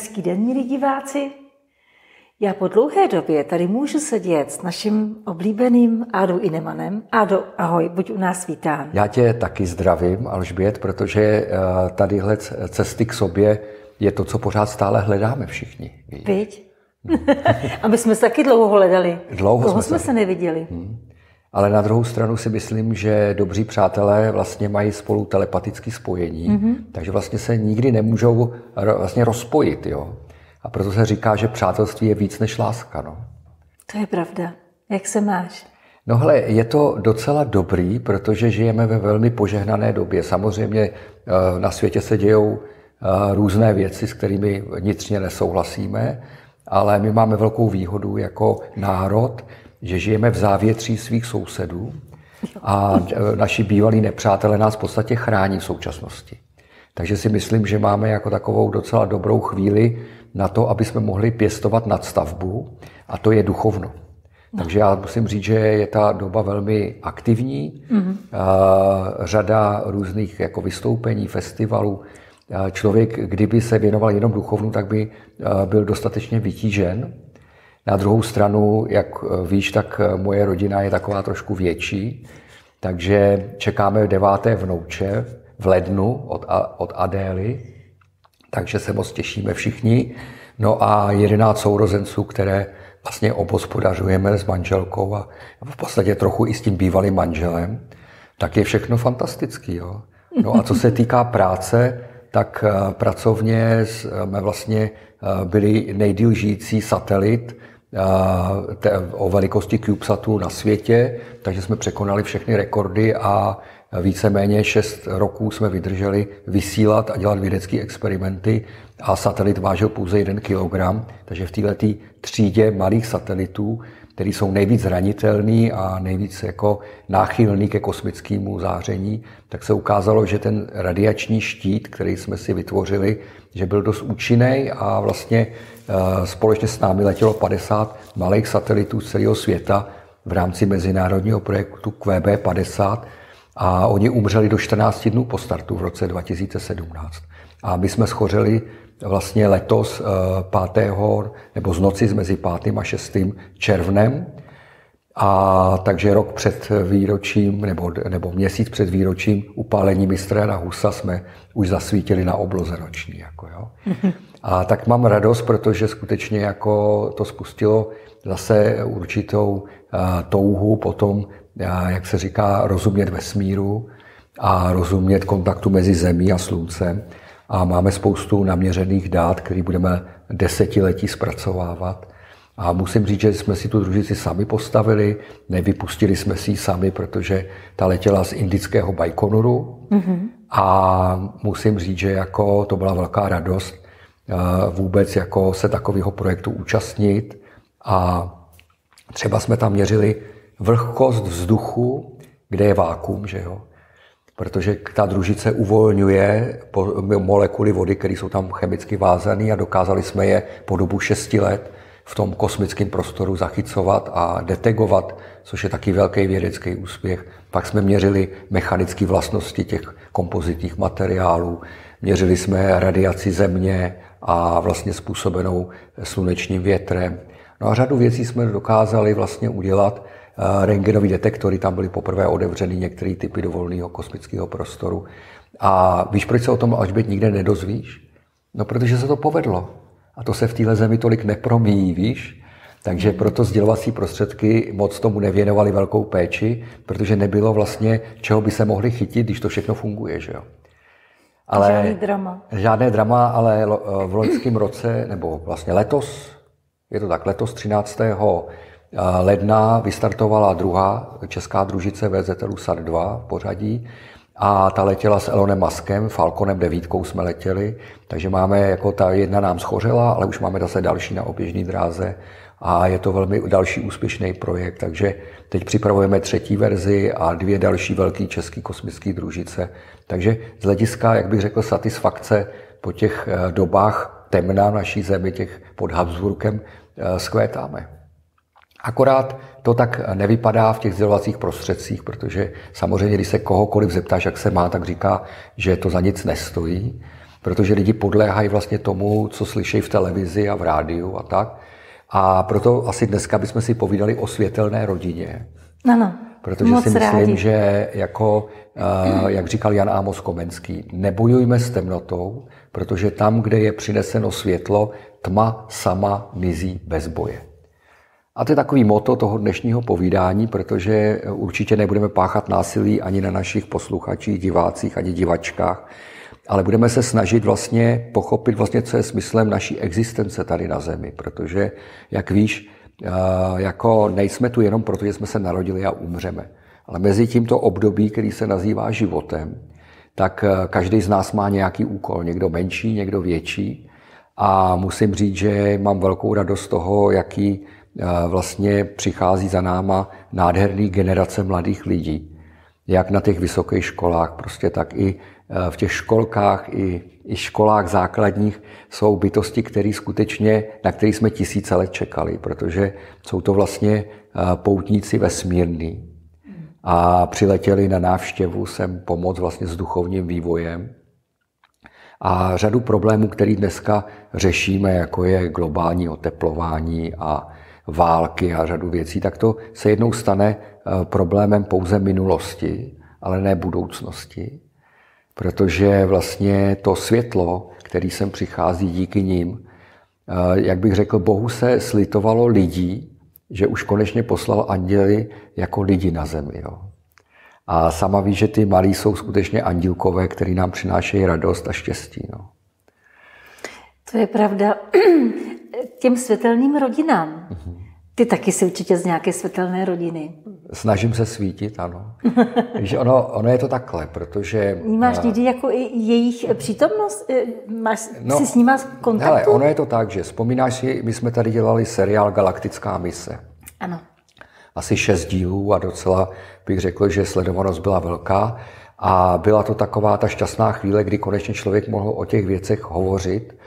Hezký den, milí diváci. Já po dlouhé době tady můžu sedět s naším oblíbeným Ádou Inemanem. Ádo, ahoj, buď u nás vítán. Já tě taky zdravím, Alžbět, protože eh, tadyhle cesty k sobě je to, co pořád stále hledáme všichni. Víš? Viď? a my jsme se taky dlouho hledali. Dlouho Koho jsme, jsme se neviděli. Hmm. Ale na druhou stranu si myslím, že dobří přátelé vlastně mají spolu telepatické spojení, mm-hmm. takže vlastně se nikdy nemůžou vlastně rozpojit. Jo? A proto se říká, že přátelství je víc než láska. No. To je pravda. Jak se máš? No hele, je to docela dobrý, protože žijeme ve velmi požehnané době. Samozřejmě eh, na světě se dějou eh, různé věci, s kterými vnitřně nesouhlasíme, ale my máme velkou výhodu jako národ, že žijeme v závětří svých sousedů a e, naši bývalí nepřátelé nás v podstatě chrání v současnosti. Takže si myslím, že máme jako takovou docela dobrou chvíli na to, aby jsme mohli pěstovat nadstavbu a to je duchovno. Takže já musím říct, že je ta doba velmi aktivní. Mm-hmm. Řada různých jako vystoupení, festivalů. Člověk, kdyby se věnoval jenom duchovnu, tak by e, byl dostatečně vytížen na druhou stranu, jak eh, víš, tak eh, moje rodina je taková trošku větší, takže čekáme deváté vnouče v lednu od, od Adély, takže se moc těšíme všichni. No a jedenáct sourozenců, které vlastně obospodařujeme s manželkou a v podstatě trochu i s tím bývalým manželem, tak je všechno fantastický. Jo? No a co se týká práce, tak eh, pracovně jsme vlastně byli nejdýl žijící satelit o velikosti CubeSatu na světě, takže jsme překonali všechny rekordy a víceméně 6 roků jsme vydrželi vysílat a dělat vědecké experimenty a satelit vážil pouze 1 kilogram, takže v této třídě malých satelitů, které jsou nejvíc zranitelný a nejvíc jako náchylný ke kosmickému záření, tak se ukázalo, že ten radiační štít, který jsme si vytvořili, že byl dost účinný a vlastně Eh, společně s námi letělo 50 malých satelitů z celého světa v rámci mezinárodního projektu QB50 a oni umřeli do 14 dnů po startu v roce 2017. A my jsme schořeli vlastně letos 5. Eh, nebo z noci mezi 5. a 6. červnem a takže rok před výročím, nebo, nebo měsíc před výročím upálení mistra na Husa jsme už zasvítili na obloze roční. Jako, jo. A tak mám radost, protože skutečně jako to spustilo zase určitou touhu potom, jak se říká, rozumět vesmíru a rozumět kontaktu mezi Zemí a Sluncem. A máme spoustu naměřených dát, které budeme desetiletí zpracovávat a musím říct, že jsme si tu družici sami postavili, nevypustili jsme si ji sami, protože ta letěla z indického Baikonuru. Mm-hmm. A musím říct, že jako to byla velká radost eh, vůbec jako se takového projektu účastnit. A třeba jsme tam měřili vlhkost vzduchu, kde je vákum, že jo? protože ta družice uvolňuje molekuly vody, které jsou tam chemicky vázané a dokázali jsme je po dobu 6 let v tom kosmickém prostoru zachycovat a detegovat, což je taky velký vědecký úspěch. Pak jsme měřili mechanické vlastnosti těch kompozitních materiálů, měřili jsme radiaci země a vlastně způsobenou slunečním větrem. No a řadu věcí jsme dokázali vlastně udělat. Eh, Rengenové detektory tam byly poprvé odevřeny některé typy dovolného kosmického prostoru. A víš, proč se o tom až být nikde nedozvíš? No, protože se to povedlo. A to se v téhle zemi tolik nepromíjí, víš? Takže proto sdělovací prostředky moc tomu nevěnovali velkou péči, protože nebylo vlastně, čeho by se mohli chytit, když to všechno funguje, že jo? Ale, žádné drama. Žádné drama, ale eh, v loňském roce, nebo vlastně letos, je to tak, letos 13. Eh, ledna vystartovala druhá česká družice VZL SAR 2 v pořadí a ta letěla s Elonem Maskem, Falconem 9 jsme letěli, takže máme, jako ta jedna nám schořela, ale už máme zase další na oběžné dráze a je to velmi další úspěšný projekt, takže teď připravujeme třetí verzi a dvě další velké české kosmické družice. Takže z hlediska, jak bych řekl, satisfakce po těch eh, dobách temna naší zemi, těch pod Habsburkem, eh, skvétáme. Akorát to tak nevypadá v těch sdělovacích prostředcích, protože samozřejmě, když se kohokoliv zeptáš, jak se má, tak říká, že to za nic nestojí, protože lidi podléhají vlastně tomu, co slyší v televizi a v rádiu a tak. A proto asi dneska bychom si povídali o světelné rodině. Ano. Protože Moc si myslím, rádi. že jako, eh, jak říkal Jan Ámos Komenský, nebojujme s temnotou, protože tam, kde je přineseno světlo, tma sama mizí bez boje. A to je takový moto toho dnešního povídání, protože určitě nebudeme páchat násilí ani na našich posluchačích, divácích, ani divačkách, ale budeme se snažit vlastně pochopit vlastně, co je smyslem naší existence tady na Zemi, protože, jak víš, eh, jako nejsme tu jenom proto, že jsme se narodili a umřeme. Ale mezi tímto období, který se nazývá životem, tak eh, každý z nás má nějaký úkol, někdo menší, někdo větší. A musím říct, že mám velkou radost toho, jaký vlastně přichází za náma nádherný generace mladých lidí, jak na těch vysokých školách, prostě tak i e, v těch školkách, i, i školách základních jsou bytosti, které skutečně, na které jsme tisíce let čekali, protože jsou to vlastně e, poutníci vesmírní a přiletěli na návštěvu sem pomoc vlastně s duchovním vývojem a řadu problémů, který dneska řešíme, jako je globální oteplování a války a řadu věcí, tak to se jednou stane eh, problémem pouze minulosti, ale ne budoucnosti, protože vlastně to světlo, který sem přichází díky nim, eh, jak bych řekl, Bohu se slitovalo lidí, že už konečně poslal anděly jako lidi na zemi. Jo. A sama ví, že ty malí jsou skutečně andílkové, který nám přinášejí radost a štěstí. No. To je pravda. Těm světelným rodinám. Mhm. Ty taky jsi určitě z nějaké světelné rodiny. Snažím se svítit, ano. že ono, ono je to takhle, protože... Máš a... někdy jako i jejich přítomnost? Eh, máš, no, jsi s nima kontaktu? Hele, ono je to tak, že vzpomínáš si, my jsme tady dělali seriál Galaktická mise. Ano. Asi šest dílů a docela bych řekl, že sledovanost byla velká. A byla to taková ta šťastná chvíle, kdy konečně člověk mohl o těch věcech hovořit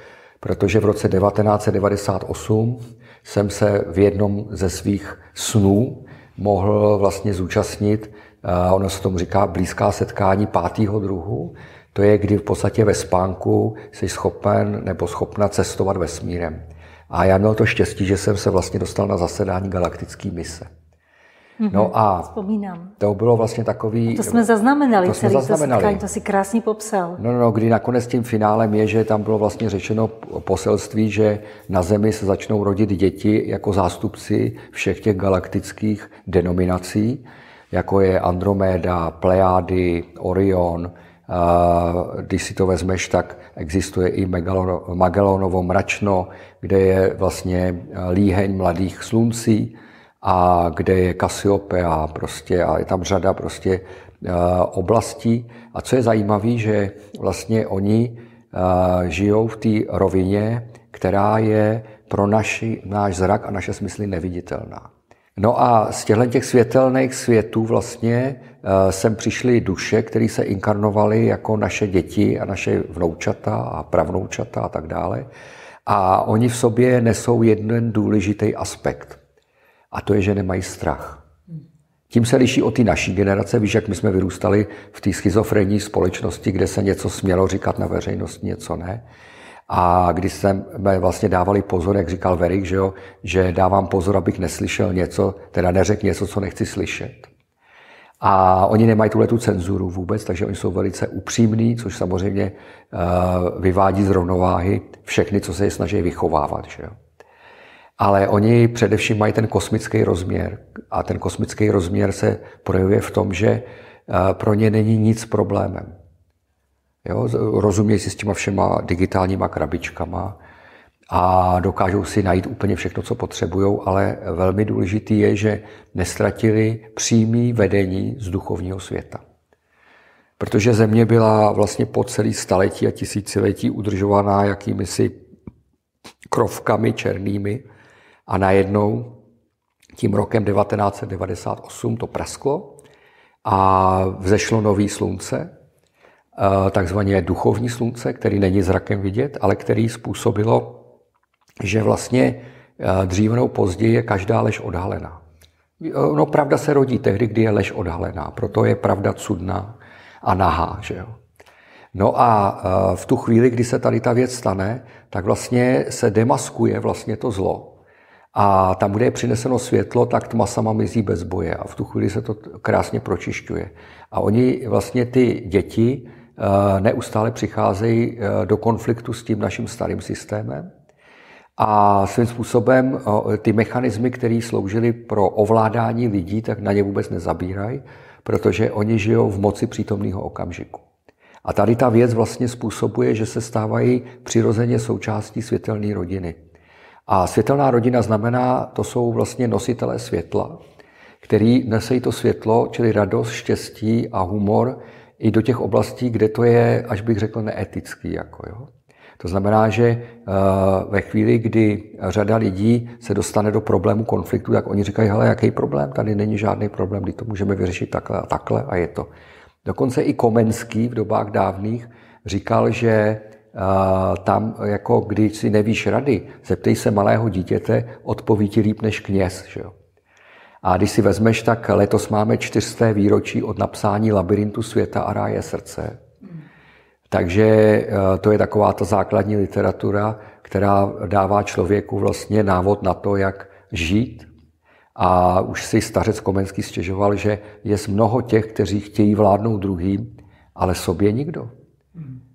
protože v roce 1998 jsem se v jednom ze svých snů mohl vlastně zúčastnit, ono se tomu říká blízká setkání pátého druhu, to je, kdy v podstatě ve spánku jsi schopen nebo schopna cestovat vesmírem. A já měl to štěstí, že jsem se vlastně dostal na zasedání galaktické mise. Mhm. No a Vzpomínám. to bylo vlastně takový... A to jsme zaznamenali to jsme celý zaznamenali. to setkání, to si krásně popsal. No, no, no, kdy nakonec tím finálem je, že tam bylo vlastně řečeno poselství, že na Zemi se začnou rodit děti jako zástupci všech těch galaktických denominací, jako je Andromeda, Plejády, Orion, když si to vezmeš, tak existuje i Magellanovo mračno, kde je vlastně líheň mladých sluncí, a kde je Kasiopea prostě a je tam řada prostě eh, oblastí. A co je zajímavé, že vlastně oni eh, žijou v té rovině, která je pro naši, náš zrak a naše smysly neviditelná. No a z těchto těch světelných světů vlastně eh, sem přišly duše, které se inkarnovaly jako naše děti a naše vnoučata a pravnoučata a tak dále. A oni v sobě nesou jeden důležitý aspekt – a to je, že nemají strach. Tím se liší od ty naší generace. Víš, jak my jsme vyrůstali v té schizofrenní společnosti, kde se něco smělo říkat na veřejnost, něco ne. A když jsme vlastně dávali pozor, jak říkal Verik, že, jo, že dávám pozor, abych neslyšel něco, teda neřek něco, co nechci slyšet. A oni nemají tuhle tu cenzuru vůbec, takže oni jsou velice upřímní, což samozřejmě eh, vyvádí z rovnováhy všechny, co se je snaží vychovávat. Že jo ale oni především mají ten kosmický rozměr. A ten kosmický rozměr se projevuje v tom, že eh, pro ně není nic problémem. Jo? Rozumějí si s těma všema digitálníma krabičkama a dokážou si najít úplně všechno, co potřebují, ale velmi důležitý je, že nestratili přímý vedení z duchovního světa. Protože země byla vlastně po celý staletí a tisíciletí udržovaná jakými si krovkami černými, a najednou tím rokem 1998 to prasklo a vzešlo nový slunce, eh, takzvané duchovní slunce, který není zrakem vidět, ale který způsobilo, že vlastně eh, dříve nebo později je každá lež odhalená. Eh, no pravda se rodí tehdy, kdy je lež odhalená, proto je pravda cudná a nahá, že jo. No a v tu chvíli, kdy se tady ta věc stane, tak vlastně se demaskuje vlastně to zlo, a tam, kde je přineseno světlo, tak tma sama mizí bez boje a v tu chvíli se to krásně pročišťuje. A oni vlastně ty děti eh, neustále přicházejí eh, do konfliktu s tím naším starým systémem a svým způsobem eh, ty mechanismy, které sloužily pro ovládání lidí, tak na ně vůbec nezabírají, protože oni žijou v moci přítomného okamžiku. A tady ta věc vlastně způsobuje, že se stávají přirozeně součástí světelné rodiny. A světelná rodina znamená, to jsou vlastně nositelé světla, který nesejí to světlo, čili radost, štěstí a humor i do těch oblastí, kde to je, až bych řekl, neetický. Jako, jo? To znamená, že eh, ve chvíli, kdy řada lidí se dostane do problému konfliktu, tak oni říkají, hele, jaký problém, tady není žádný problém, kdy to můžeme vyřešit takhle a takhle a je to. Dokonce i Komenský v dobách dávných říkal, že tam jako když si nevíš rady, zeptej se malého dítěte, odpoví ti líp než kněz. Že jo? A když si vezmeš, tak letos máme čtyřsté výročí od napsání Labirintu světa a ráje srdce. Takže eh, to je taková ta základní literatura, která dává člověku vlastně návod na to, jak žít. A už si stařec Komenský stěžoval, že je mnoho těch, kteří chtějí vládnout druhým, ale sobě nikdo.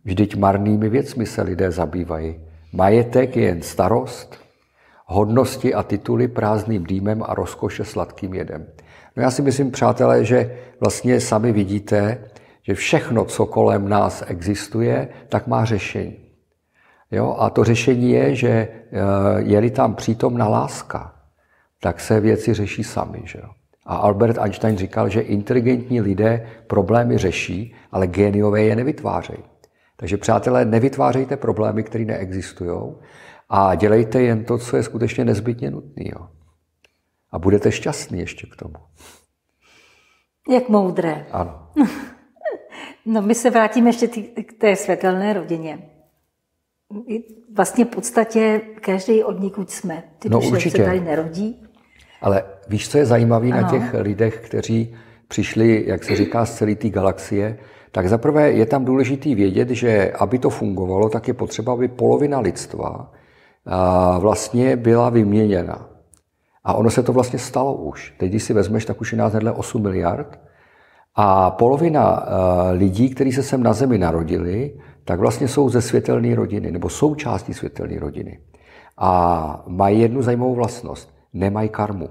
Vždyť marnými věcmi se lidé zabývají. Majetek je jen starost, hodnosti a tituly prázdným dýmem a rozkoše sladkým jedem. No já si myslím, přátelé, že vlastně sami vidíte, že všechno, co kolem nás existuje, tak má řešení. Jo? A to řešení je, že eh, je-li tam přítomná láska, tak se věci řeší sami. Že jo? A Albert Einstein říkal, že inteligentní lidé problémy řeší, ale géniové je nevytvářejí. Takže přátelé, nevytvářejte problémy, které neexistují a dělejte jen to, co je skutečně nezbytně nutné. A budete šťastní ještě k tomu. Jak moudré. Ano. no my se vrátíme ještě k té světelné rodině. Vlastně v podstatě každý od nikud jsme. Ty no, duše určitě. se tady nerodí. Ale víš, co je zajímavé na těch lidech, kteří přišli, jak se říká, z celé té galaxie, tak zaprvé je tam důležitý vědět, že aby to fungovalo, tak je potřeba, aby polovina lidstva vlastně byla vyměněna. A ono se to vlastně stalo už. Teď, když si vezmeš, tak už je nás 8 miliard. A polovina lidí, kteří se sem na Zemi narodili, tak vlastně jsou ze světelné rodiny, nebo součástí světelné rodiny. A mají jednu zajímavou vlastnost. Nemají karmu.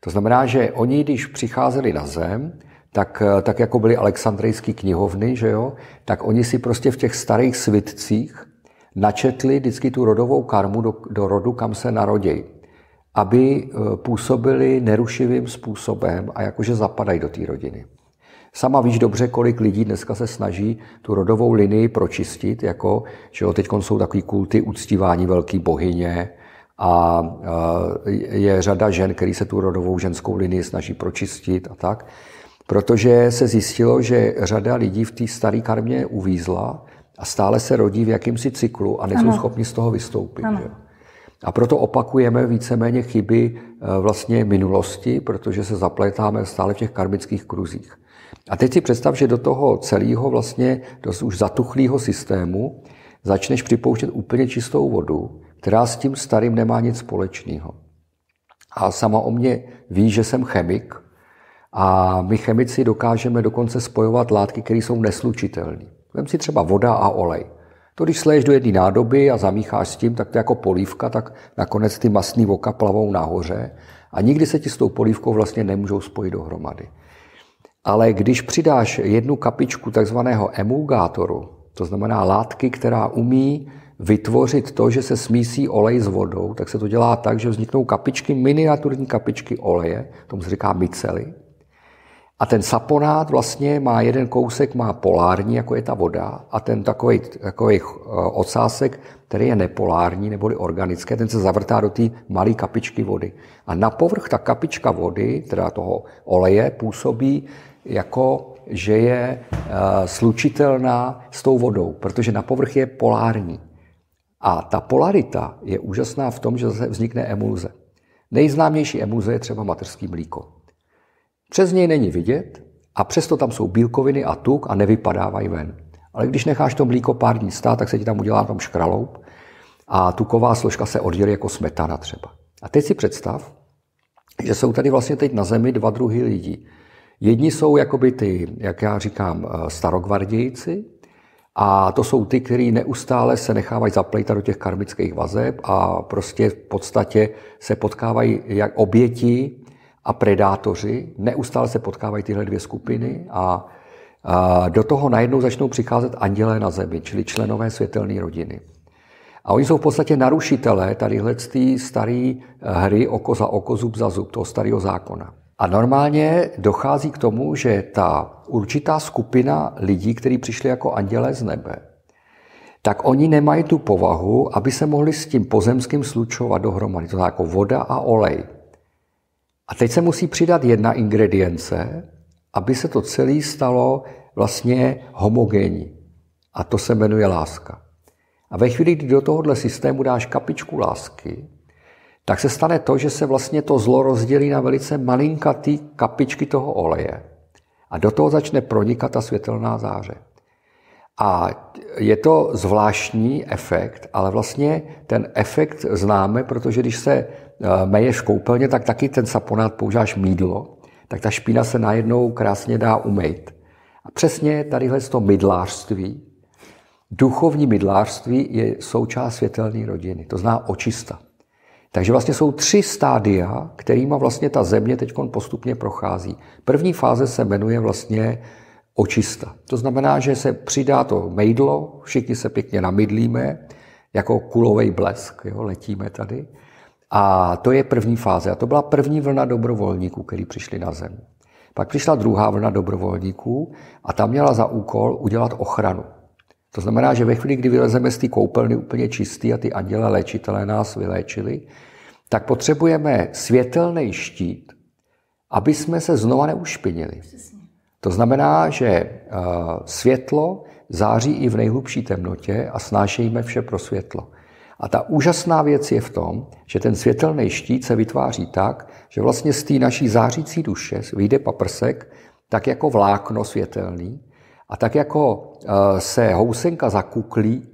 To znamená, že oni, když přicházeli na Zem, tak, eh, tak jako byly alexandrejské knihovny, že jo, tak oni si prostě v těch starých svitcích načetli vždycky tu rodovou karmu do, do rodu, kam se narodějí, aby eh, působili nerušivým způsobem a jakože zapadají do té rodiny. Sama víš dobře, kolik lidí dneska se snaží tu rodovou linii pročistit, jako, že jo, teď jsou takový kulty uctívání velký bohyně, a eh, je řada žen, který se tu rodovou ženskou linii snaží pročistit a tak protože se zjistilo, že řada lidí v té staré karmě uvízla a stále se rodí v jakýmsi cyklu a nejsou ano. schopni z toho vystoupit. Ano. Že? A proto opakujeme víceméně chyby eh, vlastně minulosti, protože se zaplétáme stále v těch karmických kruzích. A teď si představ, že do toho celého vlastně dost už zatuchlého systému začneš připouštět úplně čistou vodu, která s tím starým nemá nic společného. A sama o mě ví, že jsem chemik, a my chemici dokážeme dokonce spojovat látky, které jsou neslučitelné. Vem si třeba voda a olej. To, když sleješ do jedné nádoby a zamícháš s tím, tak to jako polívka, tak nakonec ty masný voka plavou nahoře a nikdy se ti s tou polívkou vlastně nemůžou spojit dohromady. Ale když přidáš jednu kapičku takzvaného emulgátoru, to znamená látky, která umí vytvořit to, že se smísí olej s vodou, tak se to dělá tak, že vzniknou kapičky, miniaturní kapičky oleje, tomu se říká micely, a ten saponát vlastně má jeden kousek, má polární, jako je ta voda, a ten takový, takový eh, ocásek, který je nepolární neboli organické, ten se zavrtá do té malé kapičky vody. A na povrch ta kapička vody, teda toho oleje, působí jako, že je eh, slučitelná s tou vodou, protože na povrch je polární. A ta polarita je úžasná v tom, že zase vznikne emulze. Nejznámější emulze je třeba materský mlíko. Přes něj není vidět a přesto tam jsou bílkoviny a tuk a nevypadávají ven. Ale když necháš to mlíko pár dní stát, tak se ti tam udělá tam škraloup a tuková složka se oddělí jako smetana třeba. A teď si představ, že jsou tady vlastně teď na zemi dva druhy lidí. Jedni jsou jakoby ty, jak já říkám, eh, starogvardějci, a to jsou ty, kteří neustále se nechávají zaplejtat do těch karmických vazeb a prostě v podstatě se potkávají jak oběti a predátoři, neustále se potkávají tyhle dvě skupiny a, a do toho najednou začnou přicházet andělé na zemi, čili členové světelné rodiny. A oni jsou v podstatě narušitelé tadyhle té staré eh, hry oko za oko, zub za zub, toho starého zákona. A normálně dochází k tomu, že ta určitá skupina lidí, kteří přišli jako andělé z nebe, tak oni nemají tu povahu, aby se mohli s tím pozemským slučovat dohromady. To je jako voda a olej. A teď se musí přidat jedna ingredience, aby se to celé stalo vlastně homogénní. A to se jmenuje láska. A ve chvíli, kdy do tohohle systému dáš kapičku lásky, tak se stane to, že se vlastně to zlo rozdělí na velice malinkatý kapičky toho oleje. A do toho začne pronikat ta světelná záře. A je to zvláštní efekt, ale vlastně ten efekt známe, protože když se Eh, meješ koupelně, tak taky ten saponát používáš mídlo, tak ta špína se najednou krásně dá umýt. A přesně tadyhle to mydlářství, duchovní mydlářství je součást světelné rodiny, to zná očista. Takže vlastně jsou tři stádia, kterými vlastně ta země teď postupně prochází. První fáze se jmenuje vlastně očista. To znamená, že se přidá to mejdlo, všichni se pěkně namydlíme, jako kulový blesk, jo, letíme tady. A to je první fáze. A to byla první vlna dobrovolníků, kteří přišli na zem. Pak přišla druhá vlna dobrovolníků a ta měla za úkol udělat ochranu. To znamená, že ve chvíli, kdy vylezeme z té koupelny úplně čistý a ty anděle léčitelé nás vyléčili, tak potřebujeme světelný štít, aby jsme se znova neušpinili. To znamená, že eh, světlo září i v nejhlubší temnotě a snášejme vše pro světlo. A ta úžasná věc je v tom, že ten světelný štít se vytváří tak, že vlastně z té naší zářící duše vyjde paprsek, tak jako vlákno světelný, a tak jako eh, se housenka zakuklí,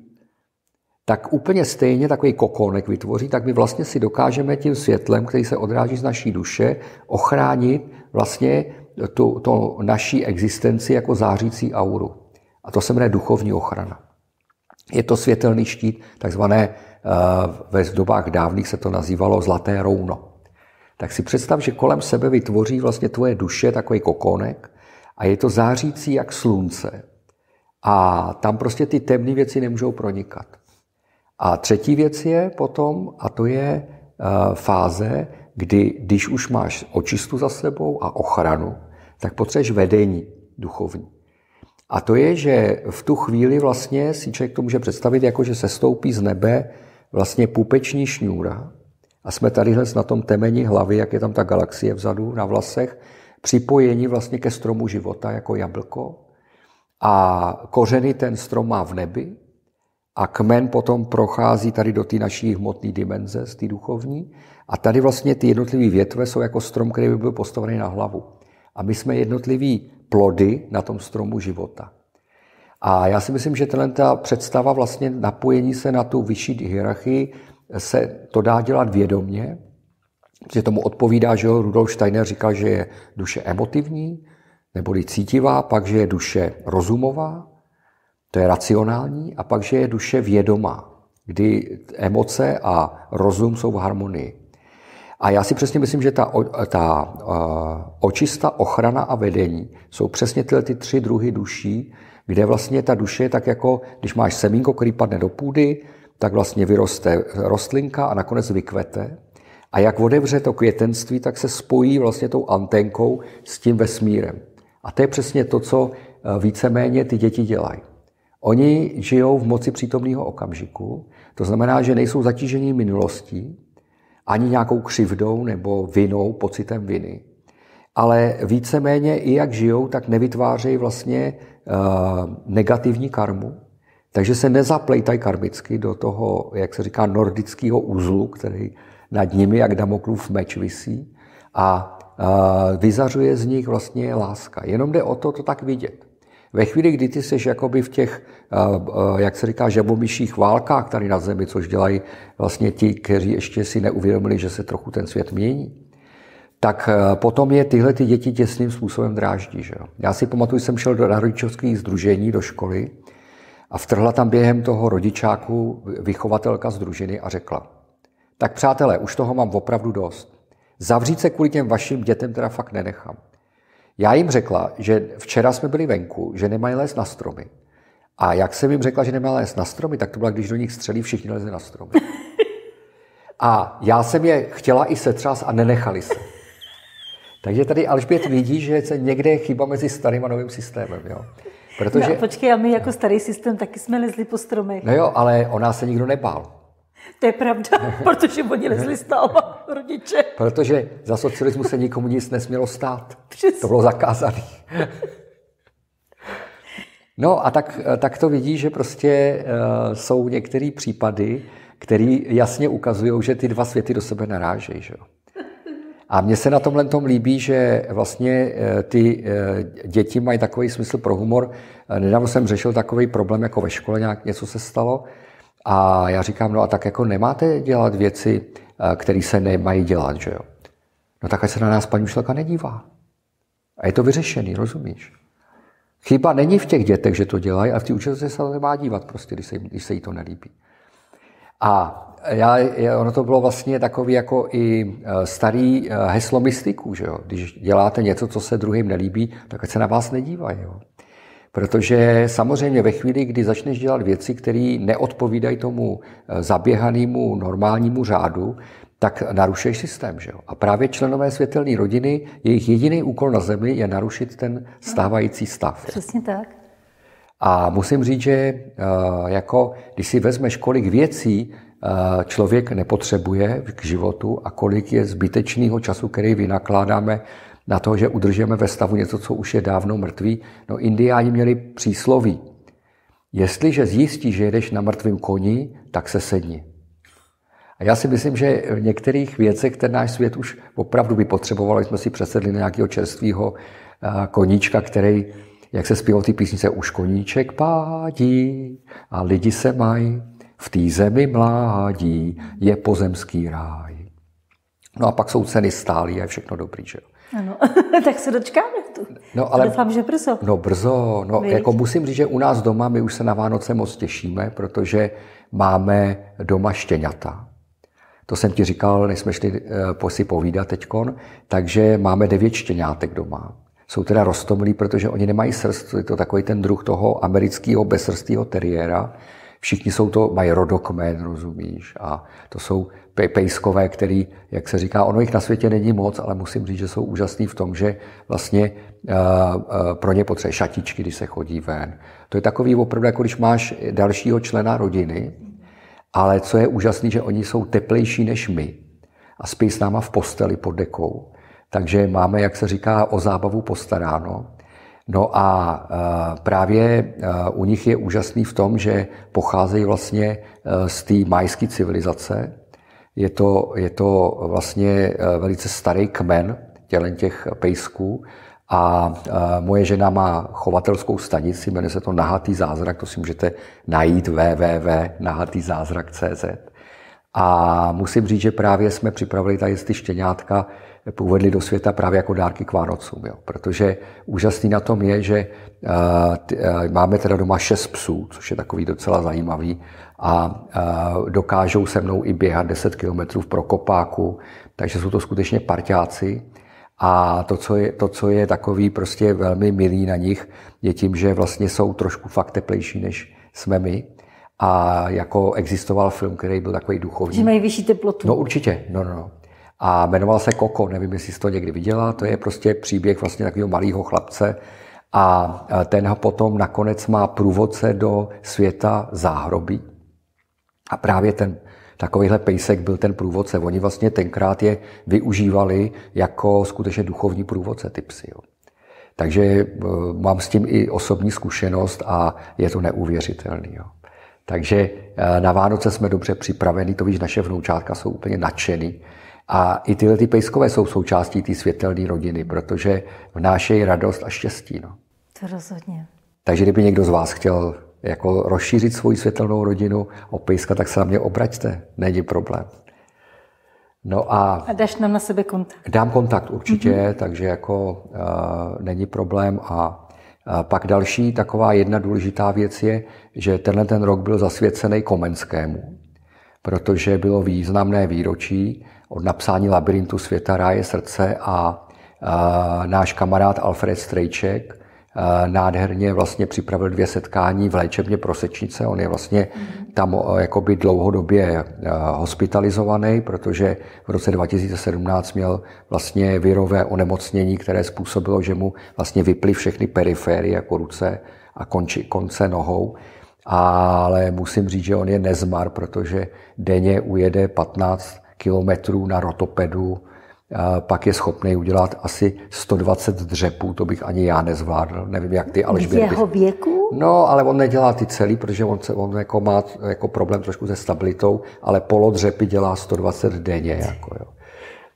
tak úplně stejně takový kokonek vytvoří, tak my vlastně si dokážeme tím světlem, který se odráží z naší duše, ochránit vlastně tu, tu naší existenci jako zářící auru. A to se jmenuje duchovní ochrana. Je to světelný štít, takzvané eh, ve dobách dávných se to nazývalo zlaté rouno. Tak si představ, že kolem sebe vytvoří vlastně tvoje duše takový kokonek a je to zářící jak slunce. A tam prostě ty temné věci nemůžou pronikat. A třetí věc je potom, a to je eh, fáze, kdy když už máš očistu za sebou a ochranu, tak potřebuješ vedení duchovní. A to je, že v tu chvíli vlastně si člověk to může představit jako, že se stoupí z nebe vlastně půpeční šňůra a jsme tady na tom temeni hlavy, jak je tam ta galaxie vzadu na vlasech, připojení vlastně ke stromu života jako jablko a kořeny ten strom má v nebi a kmen potom prochází tady do té naší hmotné dimenze, z té duchovní a tady vlastně ty jednotlivé větve jsou jako strom, který by byl postavený na hlavu. A my jsme jednotliví plody na tom stromu života. A já si myslím, že ta představa vlastně napojení se na tu vyšší hierarchii se to dá dělat vědomně, že tomu odpovídá, že jo, Rudolf Steiner říkal, že je duše emotivní, neboli cítivá, pak, že je duše rozumová, to je racionální, a pak, že je duše vědomá, kdy emoce a rozum jsou v harmonii. A já si přesně myslím, že ta, ta očista, ochrana a vedení jsou přesně tyhle ty tři druhy duší, kde vlastně ta duše je tak jako, když máš semínko, který padne do půdy, tak vlastně vyroste rostlinka a nakonec vykvete. A jak odevře to květenství, tak se spojí vlastně tou antenkou s tím vesmírem. A to je přesně to, co e, víceméně ty děti dělají. Oni žijou v moci přítomného okamžiku, to znamená, že nejsou zatížení minulostí, ani nějakou křivdou nebo vinou, pocitem viny. Ale víceméně i jak žijou, tak nevytvářejí vlastně eh, negativní karmu, takže se nezaplejtaj karmicky do toho, jak se říká, nordického uzlu, který nad nimi jak Damoklův meč visí a eh, vyzařuje z nich vlastně láska. Jenom jde o to, to tak vidět. Ve chvíli, kdy ty jsi jakoby v těch, eh, eh, jak se říká, žabomyších válkách tady na zemi, což dělají vlastně ti, kteří ještě si neuvědomili, že se trochu ten svět mění, tak eh, potom je tyhle ty děti těsným způsobem dráždí. Že jo? Já si pamatuju, jsem šel do rodičovských združení, do školy a vtrhla tam během toho rodičáku vychovatelka združiny a řekla, tak přátelé, už toho mám opravdu dost. Zavřít se kvůli těm vašim dětem teda fakt nenechám. Já jim řekla, že včera jsme byli venku, že nemají lézt na stromy. A jak jsem jim řekla, že nemají lézt na stromy, tak to byla, když do nich střelí, všichni lezli na stromy. A já jsem je chtěla i setřás a nenechali se. Takže tady Alžbět vidí, že se někde je chyba mezi starým a novým systémem. Jo? Protože... No, počkej, a my jako no. starý systém taky jsme lezli po stromech. No jo, ale ona se nikdo nebál. To je pravda, protože oni lezli s rodiče. Protože za socialismu se nikomu nic nesmělo stát. Přesný. To bylo zakázané. No a tak, tak to vidí, že prostě uh, jsou některé případy, které jasně ukazují, že ty dva světy do sebe narážejí. Že? A mně se na tomhle tom líbí, že vlastně eh, ty eh, děti mají takový smysl pro humor. Nedávno jsem řešil takový problém jako ve škole, nějak něco se stalo a já říkám, no a tak jako nemáte dělat věci, eh, které se nemají dělat, že jo? No tak se na nás paní učitelka nedívá. A je to vyřešený, rozumíš? Chyba není v těch dětech, že to dělají, ale v té učitelce se nemá dívat prostě, když se, jim, když se jí to nelíbí. A já, ono to bylo vlastně takový jako i eh, starý eh, heslo mystiků, že jo? Když děláte něco, co se druhým nelíbí, tak ať se na vás nedívají, jo? Protože samozřejmě ve chvíli, kdy začneš dělat věci, které neodpovídají tomu eh, zaběhanému normálnímu řádu, tak narušuješ systém. Že jo? A právě členové světelné rodiny, jejich jediný úkol na Zemi je narušit ten stávající stav. Přesně tak. A musím říct, že eh, jako, když si vezmeš, kolik věcí eh, člověk nepotřebuje k životu a kolik je zbytečného času, který vynakládáme na to, že udržíme ve stavu něco, co už je dávno mrtvý. No indiáni měli přísloví. Jestliže zjistí, že jedeš na mrtvém koni, tak se sedni. A já si myslím, že v některých věcech ten náš svět už opravdu by potřeboval, jsme si přesedli na nějakého čerstvého eh, koníčka, který, jak se zpíval ty písnice, už koníček pádí a lidi se mají, v té zemi mládí je pozemský ráj. No a pak jsou ceny stálí a je všechno dobrý, že jo. Ano, tak se dočkáme tu. No, ale, Doufám, že brzo. No brzo, no Víš? jako musím říct, že u nás doma my už se na Vánoce moc těšíme, protože máme doma štěňata. To jsem ti říkal, než jsme šli eh, si povídat teďkon, takže máme devět štěňátek doma. Jsou teda roztomlí, protože oni nemají srst, je to takový ten druh toho amerického bezrstého teriéra. Všichni jsou to, mají rodokmen, rozumíš, a to jsou pejskové, který, jak se říká, ono jich na světě není moc, ale musím říct, že jsou úžasní v tom, že vlastně eh, eh, pro ně potřebuje šatičky, když se chodí ven. To je takový opravdu, jako když máš dalšího člena rodiny, ale co je úžasný, že oni jsou teplejší než my a spí s náma v posteli pod dekou. Takže máme, jak se říká, o zábavu postaráno. No a eh, právě u nich je úžasný v tom, že pocházejí vlastně z té majské civilizace, je to, je to vlastně eh, velice starý kmen tělen těch pejsků a eh, moje žena má chovatelskou stanici, jmenuje se to Nahatý zázrak, to si můžete najít www.nahatýzázrak.cz. A musím říct, že právě jsme připravili tady ty štěňátka, původli eh, do světa právě jako dárky k Vánocům. Jo. Protože úžasný na tom je, že uh, t, uh, máme teda doma šest psů, což je takový docela zajímavý a dokážou se mnou i běhat 10 km v prokopáku, takže jsou to skutečně parťáci. A to co, je, to, co je takový prostě velmi milý na nich, je tím, že vlastně jsou trošku fakt teplejší, než jsme my. A jako existoval film, který byl takový duchovní. Že mají vyšší teplotu. No určitě, no, no, no. A jmenoval se Koko, nevím, jestli jsi to někdy viděla, to je prostě příběh vlastně takového malého chlapce, a ten ho potom nakonec má průvodce do světa záhrobí. A právě ten takovýhle pejsek byl ten průvodce. Oni vlastně tenkrát je využívali jako skutečně duchovní průvodce, ty psy. Jo. Takže eh, mám s tím i osobní zkušenost a je to neuvěřitelný. Jo. Takže eh, na Vánoce jsme dobře připraveni, to víš, naše vnoučátka jsou úplně nadšený. A i tyhle ty pejskové jsou součástí té světelné rodiny, protože vnášejí radost a štěstí. No. To rozhodně. Takže kdyby někdo z vás chtěl jako rozšířit svoji světelnou rodinu o pejska, tak se na mě obraťte, není problém. No a... A dáš nám na sebe kontakt. Dám kontakt určitě, mm-hmm. takže jako uh, není problém a uh, pak další taková jedna důležitá věc je, že tenhle ten rok byl zasvěcený Komenskému, protože bylo významné výročí od napsání Labirintu světa, ráje srdce a uh, náš kamarád Alfred Strejček nádherně vlastně připravil dvě setkání v léčebně Prosečnice. On je vlastně mhm. tam eh, jakoby dlouhodobě eh, hospitalizovaný, protože v roce 2017 měl vlastně virové onemocnění, které způsobilo, že mu vlastně vyply všechny periféry jako ruce a konči, konce nohou. Ale musím říct, že on je nezmar, protože denně ujede 15 kilometrů na rotopedu, pak je schopný udělat asi 120 dřepů, to bych ani já nezvládl, nevím jak ty, ale... Z jeho bys... věku? No, ale on nedělá ty celý, protože on, se, on jako má jako problém trošku se stabilitou, ale polodřepy dělá 120 denně, jako jo.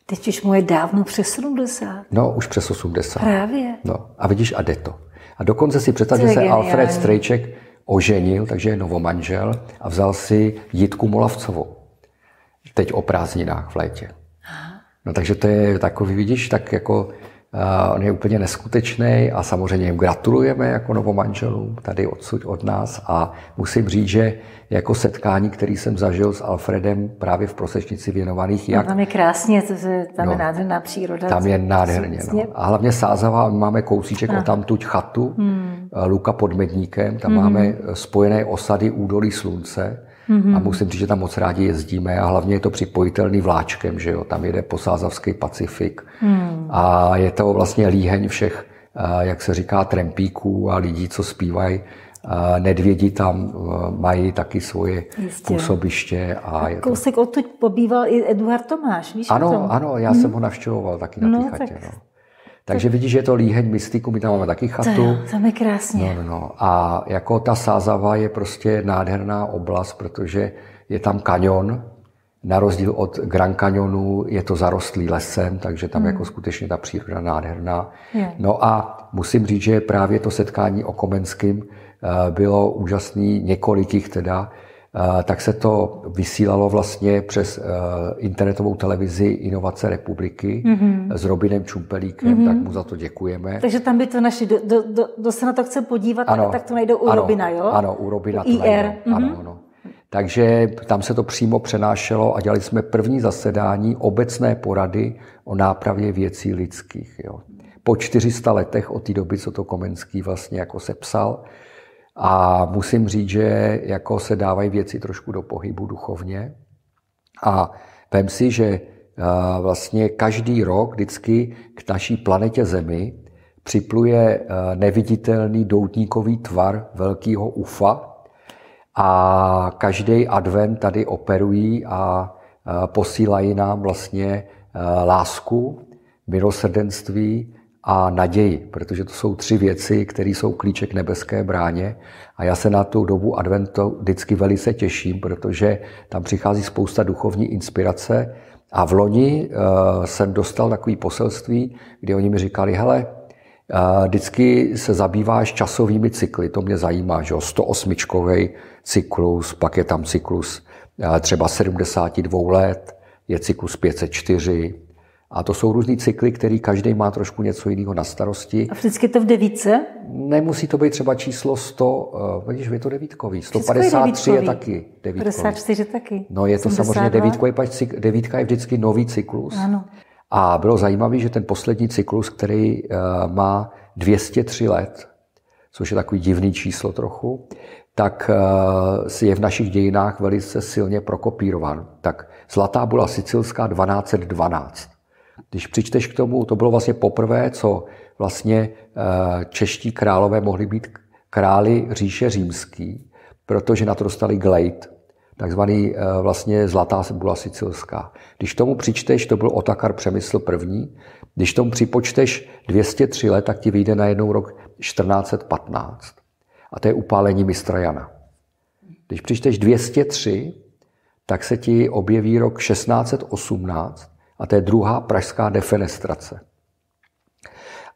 Teď už mu je dávno přes 70. No, už přes 80. Právě. No, a vidíš, a jde to. A dokonce si představ, že se geniální. Alfred Strejček oženil, takže je novomanžel, a vzal si Jitku Molavcovou. Teď o prázdninách v létě. No takže to je takový, vidíš, tak jako Uh, on je úplně neskutečný a samozřejmě jim gratulujeme jako novomanželům tady odsud od nás a musím říct, že jako setkání, který jsem zažil s Alfredem právě v Prosečnici věnovaných, no, jak... No, tam je krásně, to je tam no, je nádherná příroda. Tam je nádherně, no. A hlavně Sázava, máme kousíček tam tamtuť chatu, hmm. Luka pod Medníkem, tam hmm. máme spojené osady Údolí slunce, Mm-hmm. A musím říct, že tam moc rádi jezdíme a hlavně je to připojitelný vláčkem, že jo, tam jede posázavský Pacifik. Mm. A je to vlastně líheň všech, eh, jak se říká, trampíků a lidí, co zpívají. Eh, Nedvědi tam eh, mají taky svoje Jistě. působiště. A, a je kousek to... odtud pobýval i Eduard Tomáš, víš Ano, ano, já mm. jsem ho navštěvoval taky na no, té chatě. Tak no. Takže vidíš, že je to líheň mystiku, my tam máme taky chatu. To, tam je krásně. No, no, no, A jako ta Sázava je prostě nádherná oblast, protože je tam kanion, na rozdíl od Grand Canyonu je to zarostlý lesem, takže tam hmm. jako skutečně ta příroda nádherná. Je. No a musím říct, že právě to setkání o Komenským eh, bylo úžasný, několik jich teda, Eh, tak se to vysílalo vlastně přes eh, internetovou televizi Inovace republiky mm-hmm. s Robinem Čumpelíkem, mm-hmm. tak mu za to děkujeme. Takže tam by to naši, do, do, do, se na to chce podívat, ano, tak to najdou u ano, Robina, jo? Ano, u Robina. U IR. Ano, mm-hmm. ano, ano. Takže tam se to přímo přenášelo a dělali jsme první zasedání obecné porady o nápravě věcí lidských. Jo. Po 400 letech od té doby, co to Komenský vlastně jako sepsal, a musím říct, že jako se dávají věci trošku do pohybu duchovně. A vem si, že eh, vlastně každý rok vždycky k naší planetě Zemi připluje eh, neviditelný doutníkový tvar velkého ufa a každý advent tady operují a eh, posílají nám vlastně lásku, milosrdenství a naději, protože to jsou tři věci, které jsou klíček nebeské bráně. A já se na tu dobu adventu vždycky velice těším, protože tam přichází spousta duchovní inspirace. A v loni uh, jsem dostal takový poselství, kdy oni mi říkali, hele, uh, vždycky se zabýváš časovými cykly, to mě zajímá, že jo, 108 cyklus, pak je tam cyklus uh, třeba 72 let, je cyklus 504, a to jsou různý cykly, který každý má trošku něco jiného na starosti. A vždycky to v devíce? Nemusí to být třeba číslo 100, eh, vidíš, je to devítkový. 153 je, je taky devítkový. 54 taky. No je to samozřejmě devítkový, devítka je vždycky nový cyklus. Ano. A bylo zajímavé, že ten poslední cyklus, který eh, má 203 let, což je takový divný číslo trochu, tak eh, si je v našich dějinách velice silně prokopírovan. Tak Zlatá bula sicilská 1212. Když přičteš k tomu, to bylo vlastně poprvé, co vlastně eh, čeští králové mohli být králi říše římský, protože na to dostali glejt, takzvaný eh, vlastně zlatá sebula sicilská. Když tomu přičteš, to byl Otakar Přemysl první, když tomu připočteš 203 let, tak ti vyjde jednou rok 1415. A to je upálení mistra Jana. Když přičteš 203, tak se ti objeví rok 1618 a to je druhá pražská defenestrace.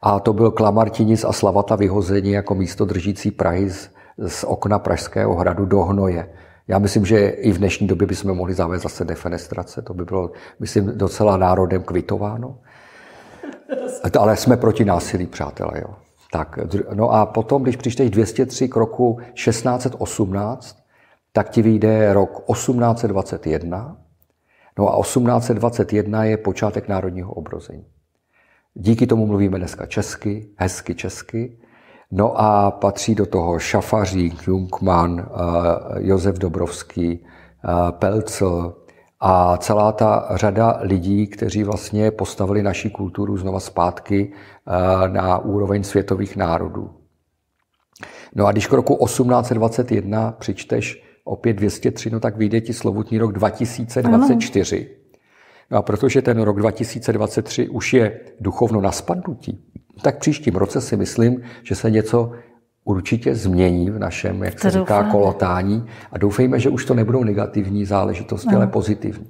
A to byl Klamartinic a Slavata vyhození jako místo držící Prahy z, z okna Pražského hradu do Hnoje. Já myslím, že i v dnešní době bychom mohli zavést zase defenestrace. To by bylo, myslím, docela národem kvitováno. Ale jsme proti násilí, přátelé. Jo. Tak, no a potom, když přišteš 203 k roku 1618, tak ti vyjde rok 1821, No a 1821 je počátek národního obrození. Díky tomu mluvíme dneska česky, hezky česky. No a patří do toho Šafařík, Jungmann, eh, Josef Dobrovský, eh, Pelcl a celá ta řada lidí, kteří vlastně postavili naši kulturu znova zpátky eh, na úroveň světových národů. No a když k roku 1821 přičteš opět 203, no tak vyjde ti slovutní rok 2024. Ano. a protože ten rok 2023 už je duchovno na spadnutí, tak příštím roce si myslím, že se něco určitě změní v našem, jak to se říká, kolotání a doufejme, že už to nebudou negativní záležitosti, ano. ale pozitivní.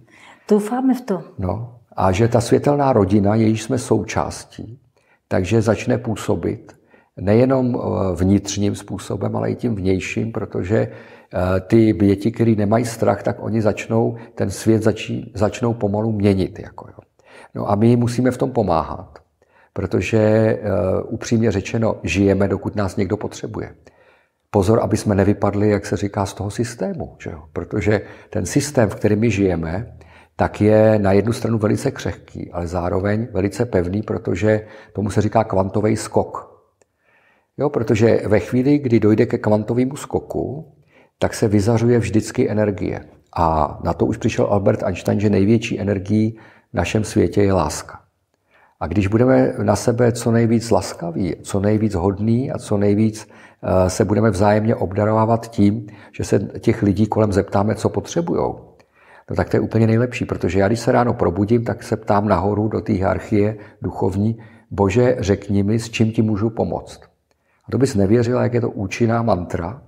Doufáme v to. No. A že ta světelná rodina, jejíž jsme součástí, takže začne působit nejenom eh, vnitřním způsobem, ale i tím vnějším, protože Eh, ty děti, které nemají strach, tak oni začnou, ten svět začí, začnou pomalu měnit. Jako jo. No a my musíme v tom pomáhat, protože uh, upřímně řečeno, žijeme, dokud nás někdo potřebuje. Pozor, aby jsme nevypadli, jak se říká, z toho systému, že jo? protože ten systém, v kterém my žijeme, tak je na jednu stranu velice křehký, ale zároveň velice pevný, protože tomu se říká kvantový skok. Jo, protože ve chvíli, kdy dojde ke kvantovému skoku, tak se vyzařuje vždycky energie. A na to už přišel Albert Einstein, že největší energií v našem světě je láska. A když budeme na sebe co nejvíc laskaví, co nejvíc hodní a co nejvíc eh, se budeme vzájemně obdarovávat tím, že se těch lidí kolem zeptáme, co potřebujou, no tak to je úplně nejlepší, protože já když se ráno probudím, tak se ptám nahoru do té hierarchie duchovní, bože, řekni mi, s čím ti můžu pomoct. A to bys nevěřila, jak je to účinná mantra,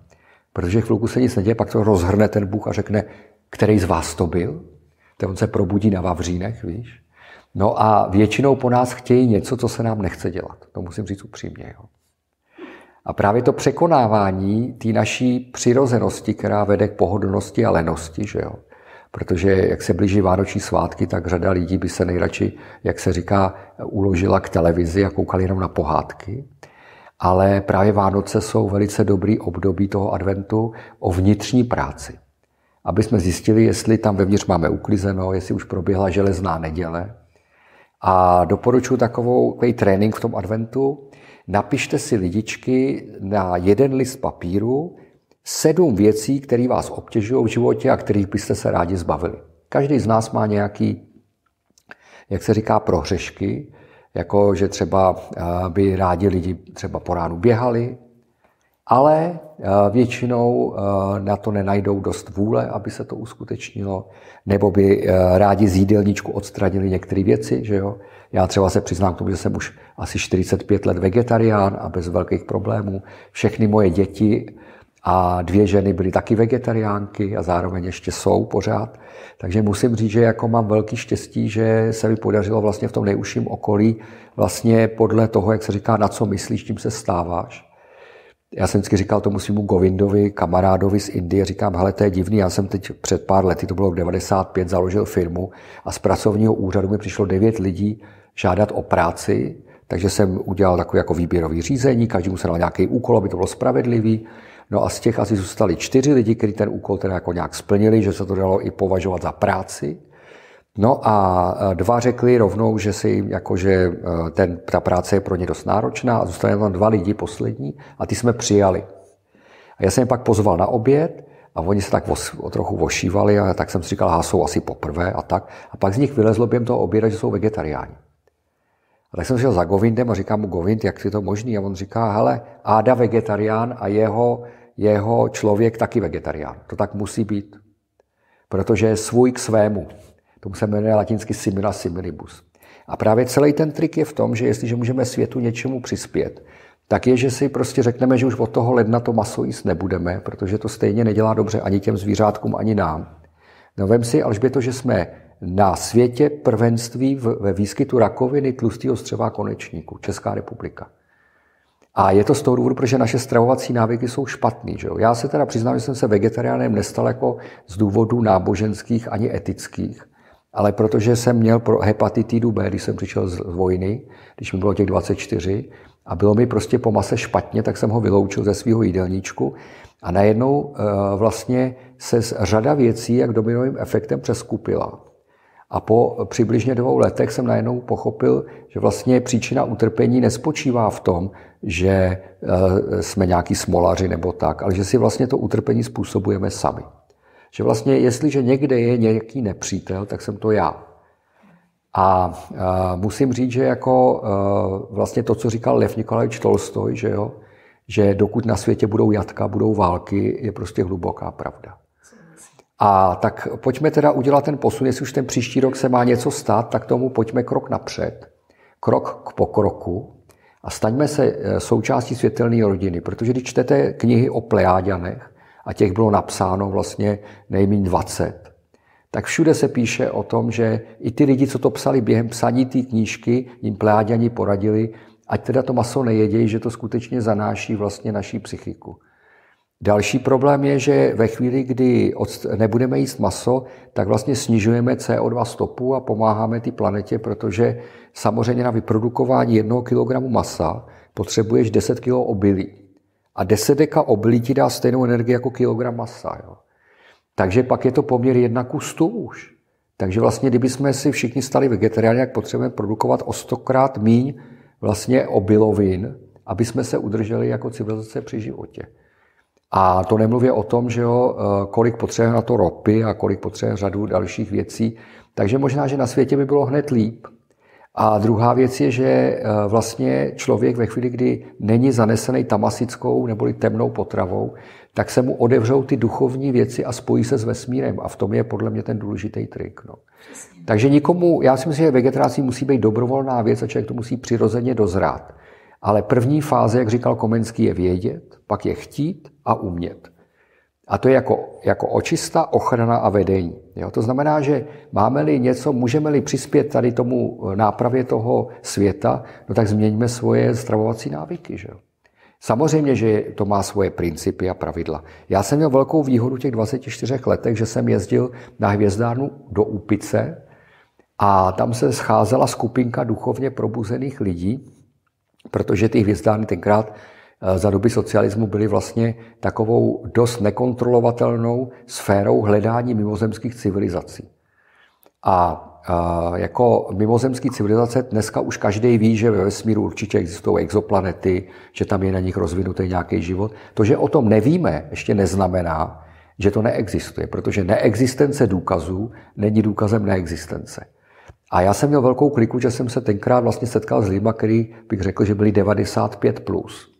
Protože chvilku se nic neděje, pak to rozhrne ten Bůh a řekne, který z vás to byl? Ten on se probudí na Vavřínech, víš? No a většinou po nás chtějí něco, co se nám nechce dělat. To musím říct upřímně. Jo. A právě to překonávání té naší přirozenosti, která vede k pohodlnosti a lenosti, že jo? protože jak se blíží vánoční svátky, tak řada lidí by se nejradši, jak se říká, uložila k televizi a koukali jenom na pohádky ale právě Vánoce jsou velice dobrý období toho adventu o vnitřní práci. Aby jsme zjistili, jestli tam vevnitř máme uklizeno, jestli už proběhla železná neděle. A doporučuji takovou, takový trénink v tom adventu. Napište si lidičky na jeden list papíru sedm věcí, které vás obtěžují v životě a kterých byste se rádi zbavili. Každý z nás má nějaký, jak se říká, prohřešky, jako že třeba eh, by rádi lidi třeba po ránu běhali, ale eh, většinou eh, na to nenajdou dost vůle, aby se to uskutečnilo, nebo by rádi z jídelníčku odstranili některé věci, že jo. Já třeba se přiznám k tomu, že jsem už asi 45 let vegetarián a bez velkých problémů. Všechny moje děti a dvě ženy byly taky vegetariánky a zároveň ještě jsou pořád. Takže musím říct, že jako mám velký štěstí, že se mi podařilo vlastně v tom nejužším okolí, vlastně podle toho, jak se říká, na co myslíš, tím se stáváš. Já jsem vždycky říkal tomu svýmu Govindovi, kamarádovi z Indie, říkám, hele, to je divný, já jsem teď před pár lety, to bylo 95, založil firmu a z pracovního úřadu mi přišlo devět lidí žádat o práci, takže jsem udělal takové jako výběrový řízení, každý musel dal nějaký úkol, aby to bylo spravedlivý. No a z těch asi zůstali čtyři lidi, kteří ten úkol teda jako nějak splnili, že se to dalo i považovat za práci. No a e, dva řekli rovnou, že si jako že e, ten, ta práce je pro ně dost náročná a zůstali tam dva lidi poslední a ty jsme přijali. A já jsem je pak pozval na oběd a oni se tak os, o trochu vošívali a tak jsem si říkal, že jsou asi poprvé a tak. A pak z nich vylezlo během toho oběda, že jsou vegetariáni. A tak jsem šel za Govindem a říkám mu, Govind, jak si to možný? A on říká, hele, Áda vegetarián a jeho, jeho člověk taky vegetarián. To tak musí být, protože je svůj k svému. Tomu se jmenuje latinsky simila similibus. A právě celý ten trik je v tom, že jestliže můžeme světu něčemu přispět, tak je, že si prostě řekneme, že už od toho ledna to maso jíst nebudeme, protože to stejně nedělá dobře ani těm zvířátkům, ani nám. No vem si, Alžběto, že jsme na světě prvenství ve výskytu rakoviny tlustého střeva konečníku, Česká republika. A je to z toho důvodu, protože naše stravovací návyky jsou špatný. Že jo? Já se teda přiznám, že jsem se vegetariánem nestal jako z důvodů náboženských ani etických, ale protože jsem měl pro hepatitidu B, když jsem přišel z vojny, když mi bylo těch 24, a bylo mi prostě po mase špatně, tak jsem ho vyloučil ze svého jídelníčku a najednou e, vlastně se z řada věcí, jak dominovým efektem přeskupila. A po přibližně dvou letech jsem najednou pochopil, že vlastně příčina utrpení nespočívá v tom, že e, jsme nějaký smolaři nebo tak, ale že si vlastně to utrpení způsobujeme sami. Že vlastně, jestliže někde je nějaký nepřítel, tak jsem to já. A e, musím říct, že jako e, vlastně to, co říkal Lev Nikolajevič Tolstoj, že jo, že dokud na světě budou jatka, budou války, je prostě hluboká pravda. A tak pojďme teda udělat ten posun, jestli už ten příští rok se má něco stát, tak tomu pojďme krok napřed, krok k pokroku a staňme se eh, součástí světelné rodiny, protože když čtete knihy o plejáďanech, a těch bylo napsáno vlastně nejméně 20, tak všude se píše o tom, že i ty lidi, co to psali během psaní té knížky, jim plejáďani poradili, ať teda to maso nejedějí, že to skutečně zanáší vlastně naší psychiku. Další problém je, že ve chvíli, kdy nebudeme jíst maso, tak vlastně snižujeme CO2 stopu a pomáháme té planetě, protože samozřejmě na vyprodukování jednoho kilogramu masa potřebuješ 10 kg obilí. A 10 deka obilí ti dá stejnou energii jako kilogram masa. Jo. Takže pak je to poměr 1 ku 100 už. Takže vlastně, kdyby jsme si všichni stali vegetariáni, tak potřebujeme produkovat o stokrát míň vlastně obilovin, aby jsme se udrželi jako civilizace při životě. A to nemluvě o tom, že jo, eh, kolik potřebuje na to ropy a kolik potřebuje řadu dalších věcí. Takže možná, že na světě by bylo hned líp. A druhá věc je, že eh, vlastně člověk ve chvíli, kdy není zanesený tamasickou neboli temnou potravou, tak se mu odevřou ty duchovní věci a spojí se s vesmírem. A v tom je podle mě ten důležitý trik. No. Takže nikomu, já si myslím, že vegetácí musí být dobrovolná věc a člověk to musí přirozeně dozrát. Ale první fáze, jak říkal Komenský, je vědět, pak je chtít a umět. A to je jako, jako očista, ochrana a vedení. Jo? To znamená, že máme-li něco, můžeme-li přispět tady tomu eh, nápravě toho světa, no tak změňme svoje stravovací návyky. Že Samozřejmě, že to má svoje principy a pravidla. Já jsem měl velkou výhodu těch 24 letech, že jsem jezdil na hvězdárnu do Úpice a tam se scházela skupinka duchovně probuzených lidí, protože ty hvězdárny tenkrát eh, za doby socialismu byly vlastně takovou dost nekontrolovatelnou sférou hledání mimozemských civilizací. A jako mimozemský civilizace dneska už každý ví, že ve vesmíru určitě existují exoplanety, že tam je na nich rozvinutý nějaký život. To, že o tom nevíme, ještě neznamená, že to neexistuje, protože neexistence důkazů není důkazem neexistence. A já jsem měl velkou kliku, že jsem se tenkrát vlastně setkal s lidmi, který bych řekl, že byli 95+. Plus.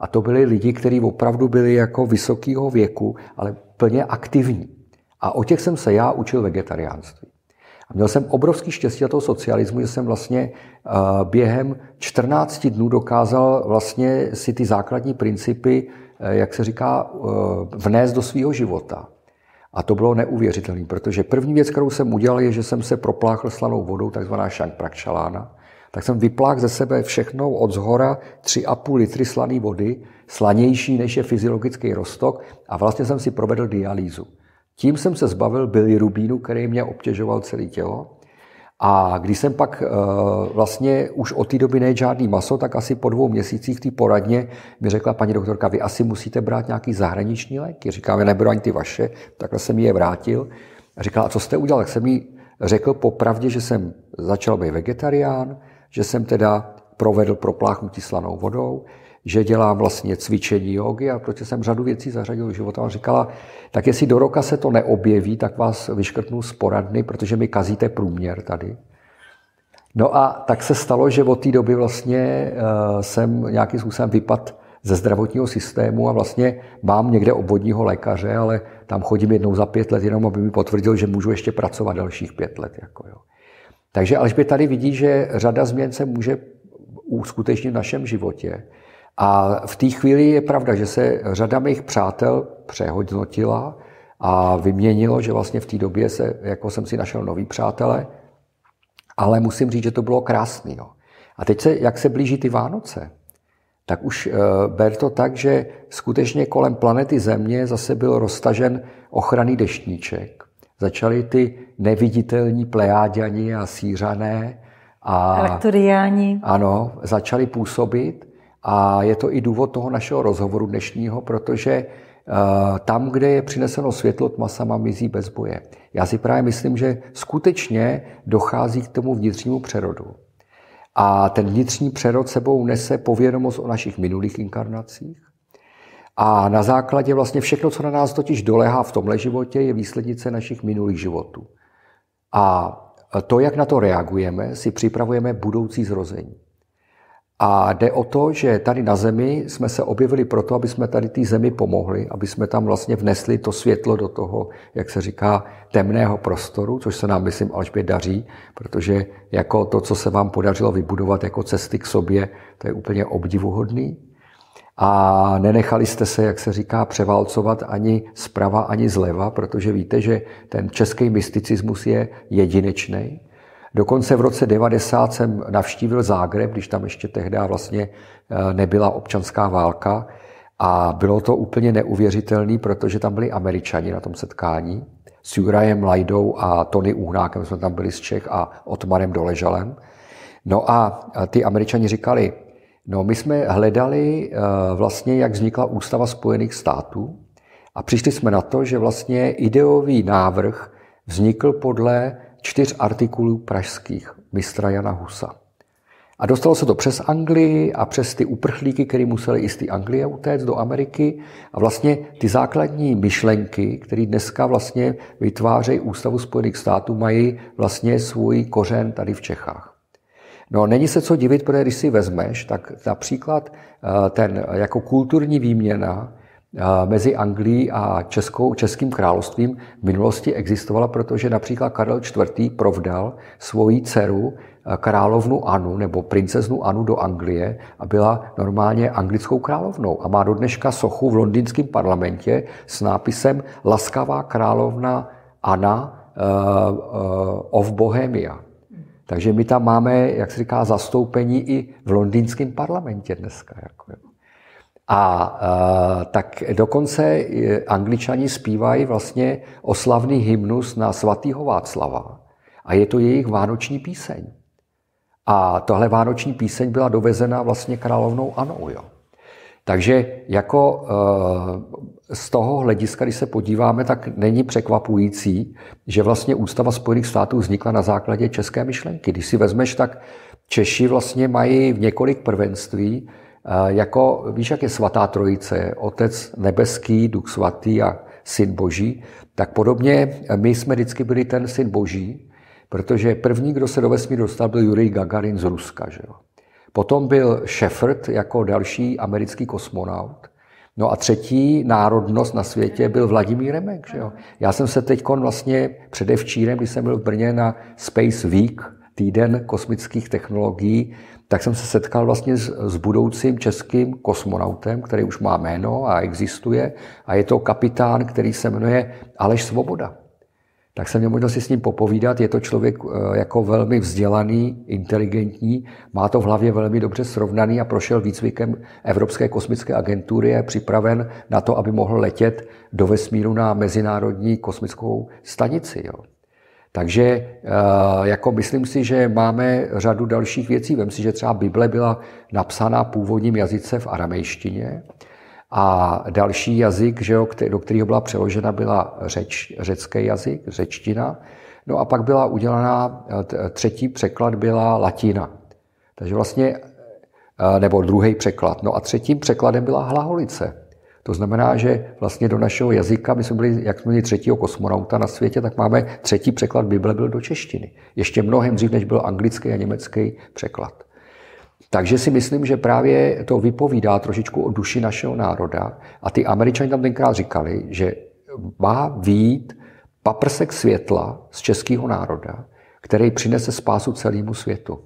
A to byli lidi, kteří opravdu byli jako vysokého věku, ale plně aktivní. A o těch jsem se já učil vegetariánství. A měl jsem obrovský štěstí na toho socialismu, že jsem vlastně eh, během 14 dnů dokázal vlastně si ty základní principy, eh, jak se říká, eh, vnést do svého života. A to bylo neuvěřitelné, protože první věc, kterou jsem udělal, je, že jsem se propláchl slanou vodou, takzvaná šank prakšalána. Tak jsem vypláchl ze sebe všechno od zhora 3,5 litry slané vody, slanější než je fyziologický roztok a vlastně jsem si provedl dialýzu. Tím jsem se zbavil bilirubínu, který mě obtěžoval celé tělo a když jsem pak eh, vlastně už od té doby nejedl žádný maso, tak asi po dvou měsících té poradně mi řekla paní doktorka, vy asi musíte brát nějaký zahraniční léky. Říkám, já neberu ani ty vaše, takhle jsem je vrátil. A říkala, a co jste udělal? Tak jsem jí řekl popravdě, že jsem začal být vegetarián, že jsem teda provedl propláchnutí slanou vodou, že dělám vlastně cvičení jogy a protože jsem řadu věcí zařadil do života a říkala, tak jestli do roka se to neobjeví, tak vás vyškrtnu z poradny, protože mi kazíte průměr tady. No a tak se stalo, že od té doby vlastně eh, jsem nějakým způsobem vypad ze zdravotního systému a vlastně mám někde obvodního lékaře, ale tam chodím jednou za pět let, jenom aby mi potvrdil, že můžu ještě pracovat dalších pět let. Jako jo. Takže Alžbě tady vidí, že řada změn se může uskutečnit v našem životě. A v té chvíli je pravda, že se řada mých přátel přehodnotila a vyměnilo, že vlastně v té době se, jako jsem si našel nový přátele, ale musím říct, že to bylo krásné. No. A teď, se, jak se blíží ty Vánoce, tak už eh, ber to tak, že skutečně kolem planety Země zase byl roztažen ochranný deštníček. Začaly ty neviditelní plejáďani a sířané a... Arkturiáni. Ano, začaly působit a je to i důvod toho našeho rozhovoru dnešního, protože eh, tam, kde je přineseno světlo, tma sama mizí bez boje. Já si právě myslím, že skutečně dochází k tomu vnitřnímu přerodu. A ten vnitřní přerod sebou nese povědomost o našich minulých inkarnacích. A na základě vlastně všechno, co na nás totiž dolehá v tomhle životě, je výslednice našich minulých životů. A to, jak na to reagujeme, si připravujeme budoucí zrození. A jde o to, že tady na Zemi jsme se objevili proto, aby jsme tady té Zemi pomohli, aby jsme tam vlastně vnesli to světlo do toho, jak se říká, temného prostoru, což se nám, myslím, Alžbě daří, protože jako to, co se vám podařilo vybudovat jako cesty k sobě, to je úplně obdivuhodný. A nenechali jste se, jak se říká, převálcovat ani zprava, ani zleva, protože víte, že ten český mysticismus je jedinečný Dokonce v roce 90 jsem navštívil Zágreb, když tam ještě tehdy vlastně eh, nebyla občanská válka. A bylo to úplně neuvěřitelné, protože tam byli američani na tom setkání. S Jurajem Lajdou a Tony Úhnákem jsme tam byli z Čech a Otmarem Doležalem. No a ty američani říkali, no my jsme hledali eh, vlastně, jak vznikla ústava Spojených států a přišli jsme na to, že vlastně ideový návrh vznikl podle čtyř artikulů pražských mistra Jana Husa. A dostalo se to přes Anglii a přes ty uprchlíky, které museli i z té Anglie utéct do Ameriky. A vlastně ty základní myšlenky, které dneska vlastně vytvářejí Ústavu Spojených států, mají vlastně svůj kořen tady v Čechách. No, není se co divit, protože když si vezmeš, tak například eh, ten jako kulturní výměna mezi Anglií a Českou, Českým královstvím v minulosti existovala, protože například Karel IV. provdal svoji dceru eh, královnu Anu nebo princeznu Anu do Anglie a byla normálně anglickou královnou a má do dneška sochu v londýnském parlamentě s nápisem Laskavá královna Anna eh, eh, of Bohemia. Takže my tam máme, jak se říká, zastoupení i v londýnském parlamentě dneska. Jako. jako. A e, tak dokonce e, angličani zpívají vlastně oslavný hymnus na svatýho Václava. A je to jejich vánoční píseň. A tohle vánoční píseň byla dovezena vlastně královnou Anou. Jo. Takže jako e, z toho hlediska, když se podíváme, tak není překvapující, že vlastně Ústava Spojených států vznikla na základě české myšlenky. Když si vezmeš, tak Češi vlastně mají v několik prvenství Eh, jako, víš, jak je svatá trojice, otec nebeský, duch svatý a syn boží, tak podobně eh, my jsme vždycky byli ten syn boží, protože první, kdo se do vesmíru dostal, byl Jurij Gagarin z Ruska. Že jo? Potom byl Shepard jako další americký kosmonaut. No a třetí národnost na světě byl Vladimír Remek. Že jo? Já jsem se teď vlastně předevčírem, když jsem byl v Brně na Space Week, týden kosmických technologií, tak jsem se setkal vlastně s, s budoucím českým kosmonautem, který už má jméno a existuje, a je to kapitán, který se jmenuje Aleš Svoboda. Tak jsem měl možnost si s ním popovídat, je to člověk eh, jako velmi vzdělaný, inteligentní, má to v hlavě velmi dobře srovnaný a prošel výcvikem Evropské kosmické agentury, je připraven na to, aby mohl letět do vesmíru na mezinárodní kosmickou stanici. Jo. Takže eh, jako myslím si, že máme řadu dalších věcí. Vem si, že třeba Bible byla napsaná původním jazyce v aramejštině a další jazyk, že jo, do kterého byla přeložena, byla řeč, řecký jazyk, řečtina. No a pak byla udělaná, eh, třetí překlad byla latina. Takže vlastně, eh, nebo druhý překlad. No a třetím překladem byla hlaholice. To znamená, že vlastně do našeho jazyka, my jsme byli, jak jsme měli třetího kosmonauta na světě, tak máme třetí překlad Bible byl do češtiny. Ještě mnohem dřív, než byl anglický a německý překlad. Takže si myslím, že právě to vypovídá trošičku o duši našeho národa. A ty američani tam tenkrát říkali, že má být paprsek světla z českého národa, který přinese spásu celému světu.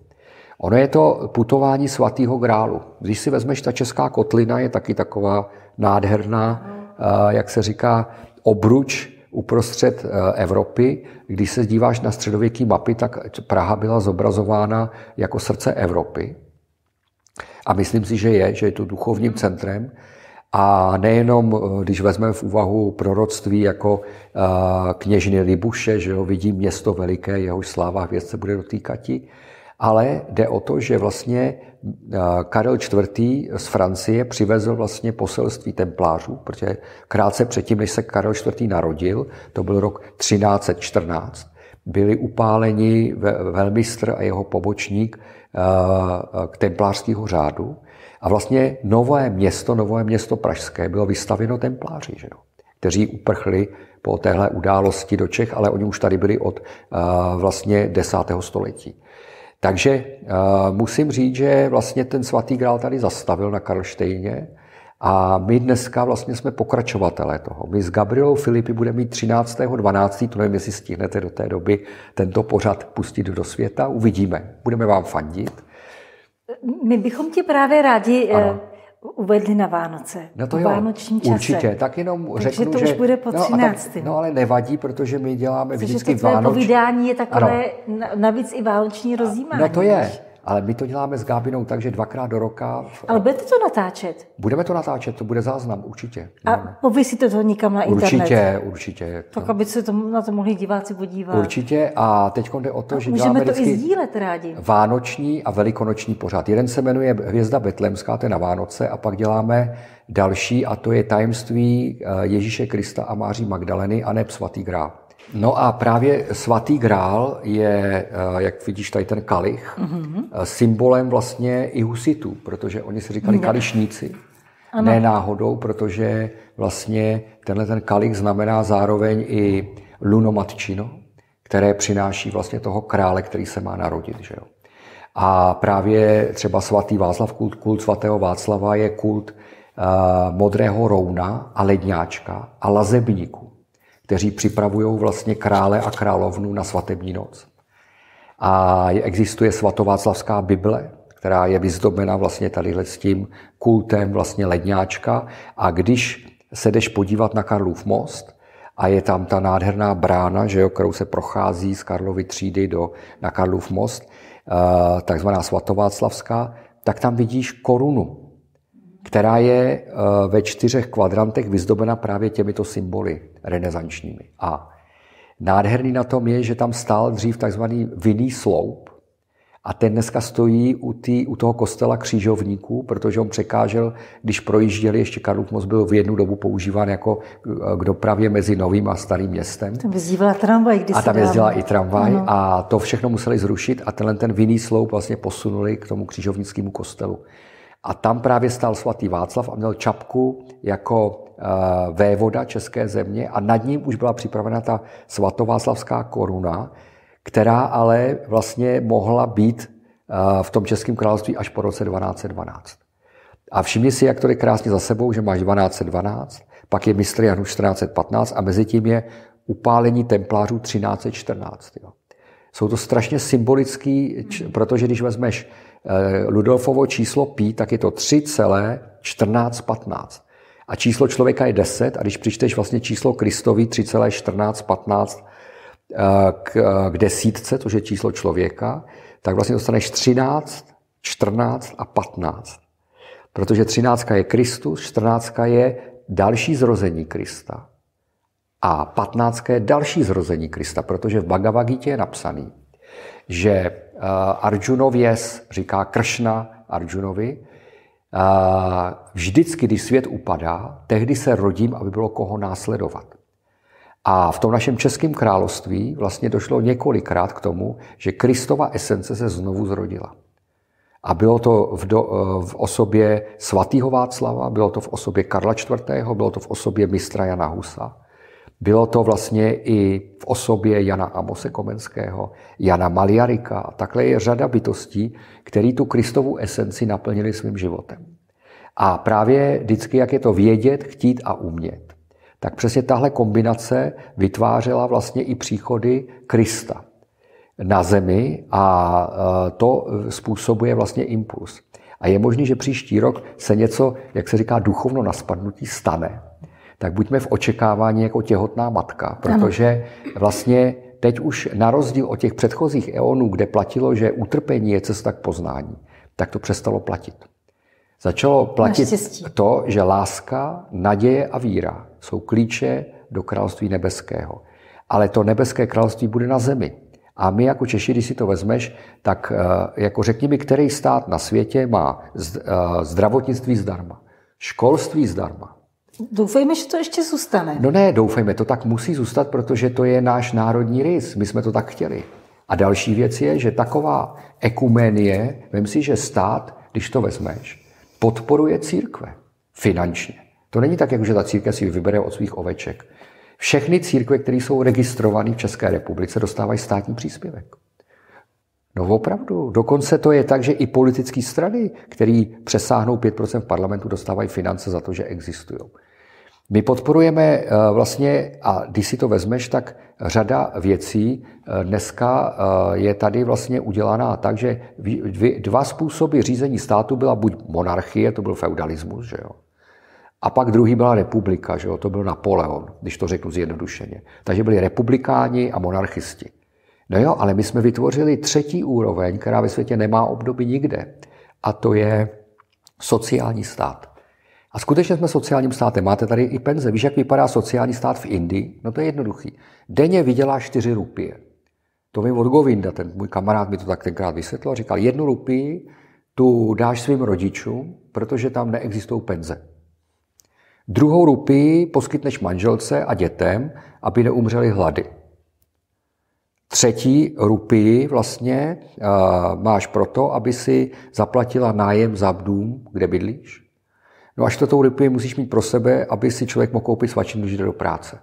Ono je to putování svatého grálu. Když si vezmeš, ta česká kotlina je taky taková nádherná, eh, jak se říká, obruč uprostřed eh, Evropy. Když se díváš na středověký mapy, tak Praha byla zobrazována jako srdce Evropy. A myslím si, že je, že je to duchovním centrem. A nejenom, eh, když vezmeme v úvahu proroctví jako kněžny Libuše, že jo, vidí město veliké, jehož sláva hvězd se bude dotýkati, ale jde o to, že vlastně eh, Karel IV. z Francie přivezl vlastně poselství templářů, protože krátce předtím, než se Karel IV. narodil, to byl rok 1314, byli upáleni velmistr a jeho pobočník eh, k templářského řádu. A vlastně nové město, nové město Pražské, bylo vystaveno templáři, že jo? kteří uprchli po téhle události do Čech, ale oni už tady byli od eh, vlastně 10. století. Takže uh, musím říct, že vlastně ten svatý grál tady zastavil na Karlštejně a my dneska vlastně jsme pokračovatelé toho. My s Gabrielou Filipy budeme mít 13.12., to nevím, jestli stihnete do té doby tento pořad pustit do světa, uvidíme. Budeme vám fandit. My bychom ti právě rádi eh, ano uvedli na Vánoce. No to jo, čase. určitě. Tak jenom Takže řeknu, to už že... bude no po 13. No, tak, no ale nevadí, protože my děláme Takže vždycky Vánoční... povídání je takové ano. navíc i vánoční rozjímání. No to je. Ale my to děláme s Gábinou takže dvakrát do roka. V... Ale budete to natáčet? Budeme to natáčet, to bude záznam, určitě. A povisíte to nikam na internet? Určitě, určitě. Tak, aby se to, na to mohli diváci podívat. Určitě a teď jde o to, a že můžeme děláme to i sdílet rádi. Vánoční a velikonoční pořád. Jeden se jmenuje Hvězda Betlemská, to je na Vánoce, a pak děláme další a to je tajemství eh, Ježíše Krista a Máří Magdaleny a ne svatý grál. No a právě svatý grál je, eh, jak vidíš tady ten kalich, mm-hmm. symbolem vlastně i husitů, protože oni se říkali mm-hmm. kališníci. Ano. Ne náhodou, protože vlastně tenhle ten kalich znamená zároveň i lunomatčino, které přináší vlastně toho krále, který se má narodit. Že jo? A právě třeba svatý Václav, kult, kult svatého Václava je kult uh, modrého rouna a ledňáčka a lazebníku kteří připravují vlastně krále a královnu na svatební noc. A existuje svatováclavská Bible, která je vyzdobena vlastně tady s tím kultem vlastně ledňáčka. A když se jdeš podívat na Karlův most, a je tam ta nádherná brána, že jo, kterou se prochází z Karlovy třídy do, na Karlův most, eh, takzvaná svatováclavská, tak tam vidíš korunu která je eh, ve čtyřech kvadrantech vyzdobena právě těmito symboly renesančními. A nádherný na tom je, že tam stál dřív takzvaný vinný sloup a ten dneska stojí u, tý, u toho kostela křížovníků, protože on překážel, když projížděli, ještě Karlův most byl v jednu dobu používán jako eh, k dopravě mezi novým a starým městem. Tam jezdila tramvaj, když A tam jezdila i tramvaj ano. a to všechno museli zrušit a tenhle ten vinný sloup vlastně posunuli k tomu křížovnickému kostelu. A tam právě stál svatý Václav a měl čapku jako eh, vévoda České země a nad ním už byla připravena ta svatováclavská koruna, která ale vlastně mohla být eh, v tom Českém království až po roce 1212. A všimni si, jak to je krásně za sebou, že máš 1212, pak je mistr Janu 1415 a mezi tím je upálení templářů 1314. Jo. Jsou to strašně symbolický, hmm. protože když vezmeš Eh, Ludolfovo číslo pí, tak je to 3,1415. A číslo člověka je 10 a když přičteš vlastně číslo Kristovi 3,1415 eh, k, eh, k desítce, což je číslo člověka, tak vlastně dostaneš 13, 14 a 15. Protože 13 je Kristus, 14 je další zrození Krista. A 15 je další zrození Krista, protože v Bhagavad je napsaný, že Eh, Arjunověs říká Kršna Arjunovi, eh, vždycky, když svět upadá, tehdy se rodím, aby bylo koho následovat. A v tom našem českém království vlastně došlo několikrát k tomu, že Kristova esence se znovu zrodila. A bylo to v, do, eh, v osobě svatého Václava, bylo to v osobě Karla IV., bylo to v osobě mistra Jana Husa. Bylo to vlastně i v osobě Jana Amose Komenského, Jana Maliarika a takhle je řada bytostí, který tu Kristovu esenci naplnili svým životem. A právě vždycky, jak je to vědět, chtít a umět, tak přesně tahle kombinace vytvářela vlastně i příchody Krista na zemi a e, to způsobuje vlastně impuls. A je možné, že příští rok se něco, jak se říká, duchovno na spadnutí stane tak buďme v očekávání jako těhotná matka, protože vlastně teď už na rozdíl od těch předchozích eonů, kde platilo, že utrpení je cesta k poznání, tak to přestalo platit. Začalo platit to, že láska, naděje a víra jsou klíče do království nebeského. Ale to nebeské království bude na zemi. A my jako Češi, když si to vezmeš, tak eh, jako řekni mi, který stát na světě má eh, zdravotnictví zdarma, školství zdarma, Doufejme, že to ještě zůstane. No ne, doufejme, to tak musí zůstat, protože to je náš národní rys. My jsme to tak chtěli. A další věc je, že taková ekumenie, vem si, že stát, když to vezmeš, podporuje církve finančně. To není tak, jako že ta církev si vybere od svých oveček. Všechny církve, které jsou registrované v České republice, dostávají státní příspěvek. No opravdu. Dokonce to je tak, že i politické strany, které přesáhnou 5% v parlamentu, dostávají finance za to, že existují. My podporujeme eh, vlastně, a když si to vezmeš, tak řada věcí eh, dneska eh, je tady vlastně udělaná tak, že dva způsoby řízení státu byla buď monarchie, to byl feudalismus, že jo, a pak druhý byla republika, že jo, to byl Napoleon, když to řeknu zjednodušeně. Takže byli republikáni a monarchisti. No jo, ale my jsme vytvořili třetí úroveň, která ve světě nemá obdoby nikde, a to je sociální stát. A skutečně jsme sociálním státem. Máte tady i penze. Víš, jak vypadá sociální stát v Indii? No to je jednoduchý. Denně vydělá 4 rupie. To mi od Govinda, ten můj kamarád mi to tak tenkrát vysvětlil, říkal, jednu rupii tu dáš svým rodičům, protože tam neexistují penze. Druhou rupii poskytneš manželce a dětem, aby neumřeli hlady. Třetí rupii vlastně uh, máš proto, aby si zaplatila nájem za dům, kde bydlíš. No a čtvrtou rupii musíš mít pro sebe, aby si člověk mohl koupit svačinu, když jde do práce.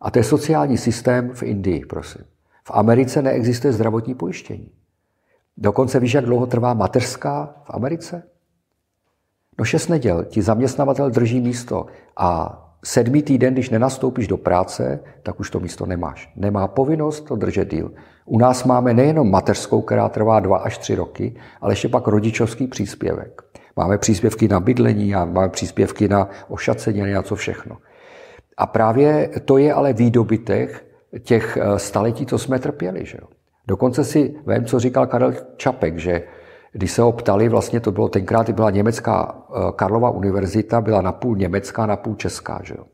A to je sociální systém v Indii, prosím. V Americe neexistuje zdravotní pojištění. Dokonce víš, jak dlouho trvá mateřská v Americe? No šest neděl ti zaměstnavatel drží místo a sedmý týden, když nenastoupíš do práce, tak už to místo nemáš. Nemá povinnost to držet díl. U nás máme nejenom mateřskou, která trvá dva až tři roky, ale ještě pak rodičovský příspěvek máme příspěvky na bydlení, a máme příspěvky na ošacení a co všechno. A právě to je ale výdobytek těch eh, staletí, co jsme trpěli. Že jo? Dokonce si vím, co říkal Karel Čapek, že když se ho ptali, vlastně to bylo tenkrát, byla německá eh, Karlova univerzita, byla napůl německá, napůl česká. Že jo?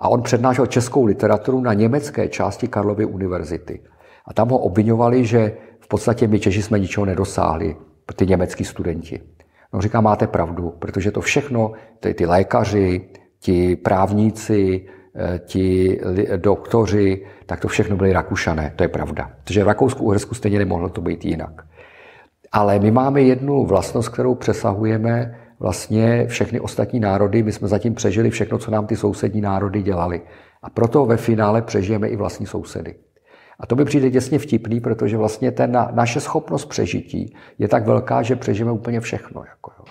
A on přednášel českou literaturu na německé části Karlovy univerzity. A tam ho obvinovali, že v podstatě my Češi jsme ničeho nedosáhli, ty německý studenti. No říká, máte pravdu, protože to všechno, ty, ty lékaři, ti právníci, eh, ti doktoři, tak to všechno byli Rakušané, to je pravda. Protože v Rakousku-Uhersku stejně nemohlo to být jinak. Ale my máme jednu vlastnost, kterou přesahujeme vlastně všechny ostatní národy. My jsme zatím přežili všechno, co nám ty sousední národy dělali. A proto ve finále přežijeme i vlastní sousedy. A to by přijde těsně vtipný, protože vlastně ten na, naše schopnost přežití je tak velká, že přežijeme úplně všechno. Jako jo.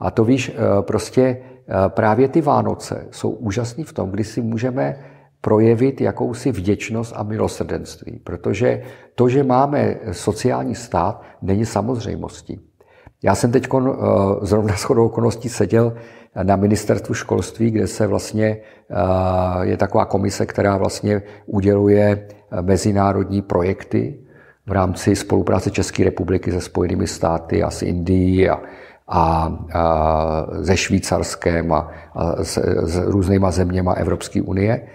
A to víš, eh, prostě eh, právě ty Vánoce jsou úžasný v tom, kdy si můžeme projevit jakousi vděčnost a milosrdenství, protože to, že máme sociální stát, není samozřejmostí. Já jsem teď eh, zrovna chodou okolností seděl na ministerstvu školství, kde se vlastně eh, je taková komise, která vlastně uděluje eh, mezinárodní projekty v rámci spolupráce České republiky se Spojenými státy a s Indií a, a, a ze Švýcarském a, a s, s různýma zeměma Evropské unie.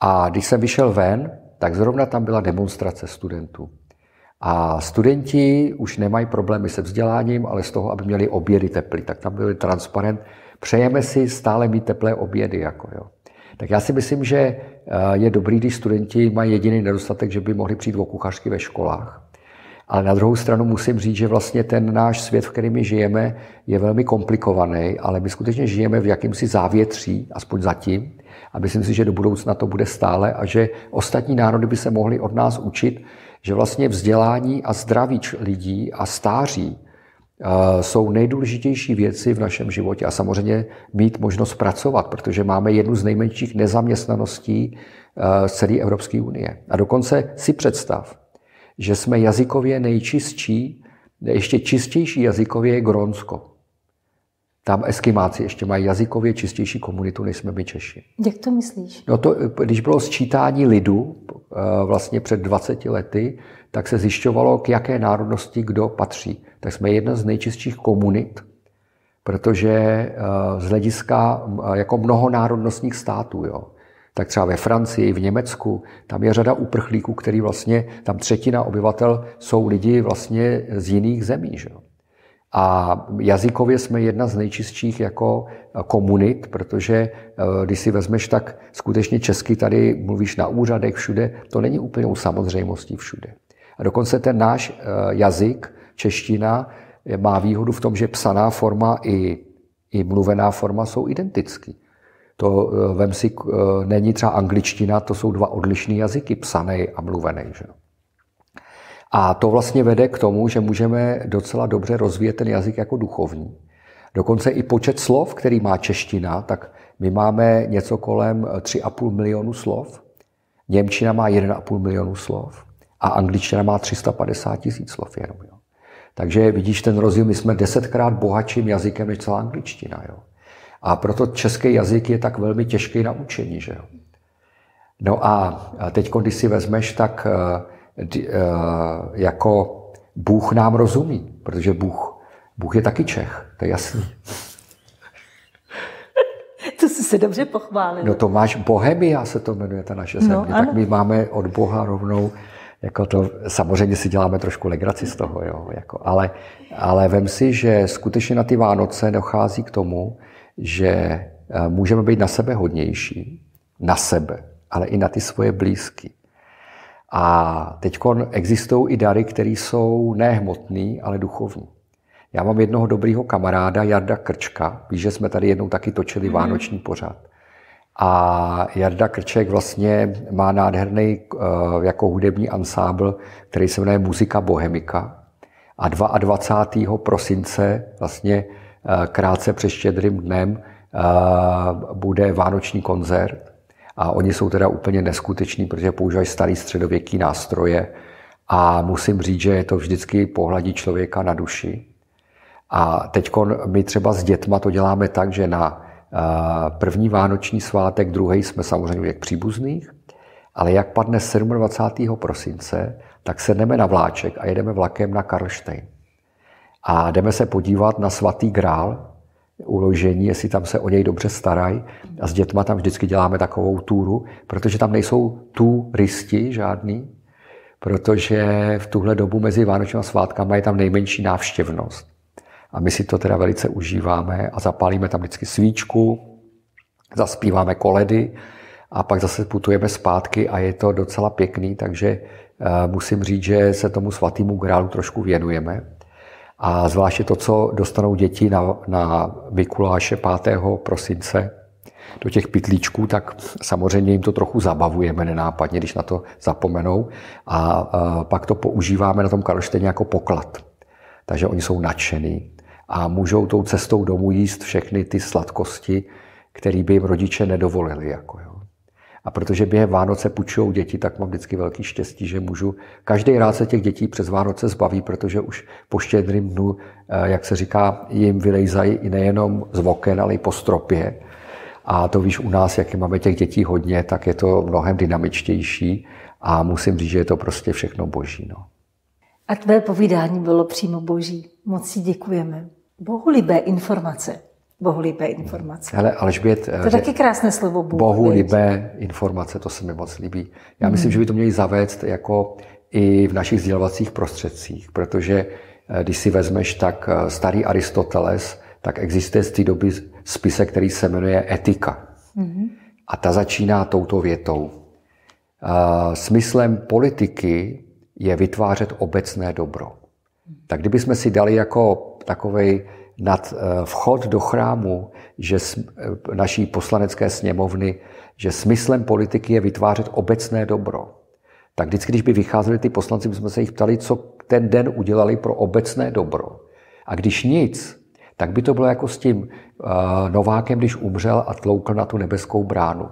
A když jsem vyšel ven, tak zrovna tam byla demonstrace studentů. A studenti už nemají problémy se vzděláním, ale z toho, aby měli obědy teplý. Tak tam byl transparent. Přejeme si stále mít teplé obědy. Jako, jo. Tak já si myslím, že eh, je dobrý, když studenti mají jediný nedostatek, že by mohli přijít o kuchařky ve školách. Ale na druhou stranu musím říct, že vlastně ten náš svět, v kterém žijeme, je velmi komplikovaný, ale my skutečně žijeme v jakýmsi závětří, aspoň zatím. A myslím si, že do budoucna to bude stále a že ostatní národy by se mohly od nás učit, že vlastně vzdělání a zdraví lidí a stáří eh, jsou nejdůležitější věci v našem životě a samozřejmě mít možnost pracovat, protože máme jednu z nejmenších nezaměstnaností eh, z celé Evropské unie. A dokonce si představ, že jsme jazykově nejčistší, ještě čistější jazykově je Grónsko. Tam eskimáci ještě mají jazykově čistější komunitu, než jsme my Češi. Jak to myslíš? No to, když bylo sčítání lidu eh, vlastně před 20 lety, tak se zjišťovalo, k jaké národnosti kdo patří. Tak jsme jedna z nejčistších komunit, protože eh, z hlediska eh, jako mnohonárodnostních států, jo, tak třeba ve Francii, v Německu, tam je řada uprchlíků, který vlastně, tam třetina obyvatel jsou lidi vlastně z jiných zemí. Že? A jazykově jsme jedna z nejčistších jako eh, komunit, protože eh, když si vezmeš, tak skutečně česky tady mluvíš na úřadech všude, to není úplně u samozřejmostí všude. A dokonce ten náš eh, jazyk, čeština, má výhodu v tom, že psaná forma i, i mluvená forma jsou identický. To vem si, není třeba angličtina, to jsou dva odlišné jazyky, psaný a mluvený. Že? A to vlastně vede k tomu, že můžeme docela dobře rozvíjet ten jazyk jako duchovní. Dokonce i počet slov, který má čeština, tak my máme něco kolem 3,5 milionu slov, Němčina má 1,5 milionu slov a angličtina má 350 tisíc slov jenom. Jo. Takže vidíš ten rozdíl, my jsme desetkrát bohatším jazykem než celá angličtina. Jo. A proto český jazyk je tak velmi těžký na učení. Že jo. No a teď, když si vezmeš, tak eh, Eh, jako Bůh nám rozumí, protože Bůh, Bůh je taky Čech, to je jasný. To jsi se dobře pochválil. No to máš Bohemia, se to jmenuje, ta naše no, země. No, tak my máme od Boha rovnou, jako to, samozřejmě si děláme trošku legraci z toho, jo, jako, ale, ale vem si, že skutečně na ty Vánoce dochází k tomu, že eh, můžeme být na sebe hodnější, na sebe, ale i na ty svoje blízky. A teď existují i dary, které jsou nehmotné, ale duchovní. Já mám jednoho dobrého kamaráda, Jarda Krčka. Víš, že jsme tady jednou taky točili mm-hmm. vánoční pořád. A Jarda Krček vlastně má nádherný eh, jako hudební ansábl, který se jmenuje Muzika Bohemika. A 22. prosince, vlastně eh, krátce před štědrým dnem, eh, bude vánoční koncert a oni jsou teda úplně neskuteční, protože používají starý středověký nástroje a musím říct, že je to vždycky pohladí člověka na duši. A teď my třeba s dětma to děláme tak, že na eh, první vánoční svátek, druhý jsme samozřejmě jak příbuzných, ale jak padne 27. prosince, tak se na vláček a jedeme vlakem na Karlštejn. A jdeme se podívat na svatý grál, uložení, jestli tam se o něj dobře starají. A s dětma tam vždycky děláme takovou túru, protože tam nejsou tu žádný, protože v tuhle dobu mezi Vánočními svátkami je tam nejmenší návštěvnost. A my si to teda velice užíváme a zapálíme tam vždycky svíčku, zaspíváme koledy a pak zase putujeme zpátky a je to docela pěkný, takže eh, musím říct, že se tomu svatému grálu trošku věnujeme. A zvláště to, co dostanou děti na, na Mikuláše 5. prosince do těch pitlíčků, tak samozřejmě jim to trochu zabavujeme nenápadně, když na to zapomenou. A, a pak to používáme na tom Karlštejně jako poklad. Takže oni jsou nadšený a můžou tou cestou domů jíst všechny ty sladkosti, které by jim rodiče nedovolili. Jako, jo. A protože během Vánoce půjčují děti, tak mám vždycky velký štěstí, že můžu. Každý rád se těch dětí přes Vánoce zbaví, protože už po štědrým dnu, eh, jak se říká, jim vylejzají i nejenom z oken, ale i po stropě. A to víš, u nás, jak máme těch dětí hodně, tak je to mnohem dynamičtější a musím říct, že je to prostě všechno boží. No. A tvé povídání bylo přímo boží. Moc si děkujeme. Bohulibé informace. Bohulibé informace. Hele, Alžbět, to je eh, taky krásné slovo Bůh. Bohulibé informace, to se mi moc líbí. Já hmm. myslím, že by to měli zavést jako i v našich sdělovacích prostředcích, protože eh, když si vezmeš tak eh, starý Aristoteles, tak existuje z té doby spise, který se jmenuje Etika. Hmm. A ta začíná touto větou. Smyslem politiky je vytvářet obecné dobro. Tak kdybychom si dali jako takovej nad eh, vchod do chrámu že eh, naší poslanecké sněmovny, že smyslem politiky je vytvářet obecné dobro. Tak vždycky, když by vycházeli ty poslanci, bychom se jich ptali, co ten den udělali pro obecné dobro. A když nic, tak by to bylo jako s tím uh, Novákem, když umřel a tloukl na tu nebeskou bránu.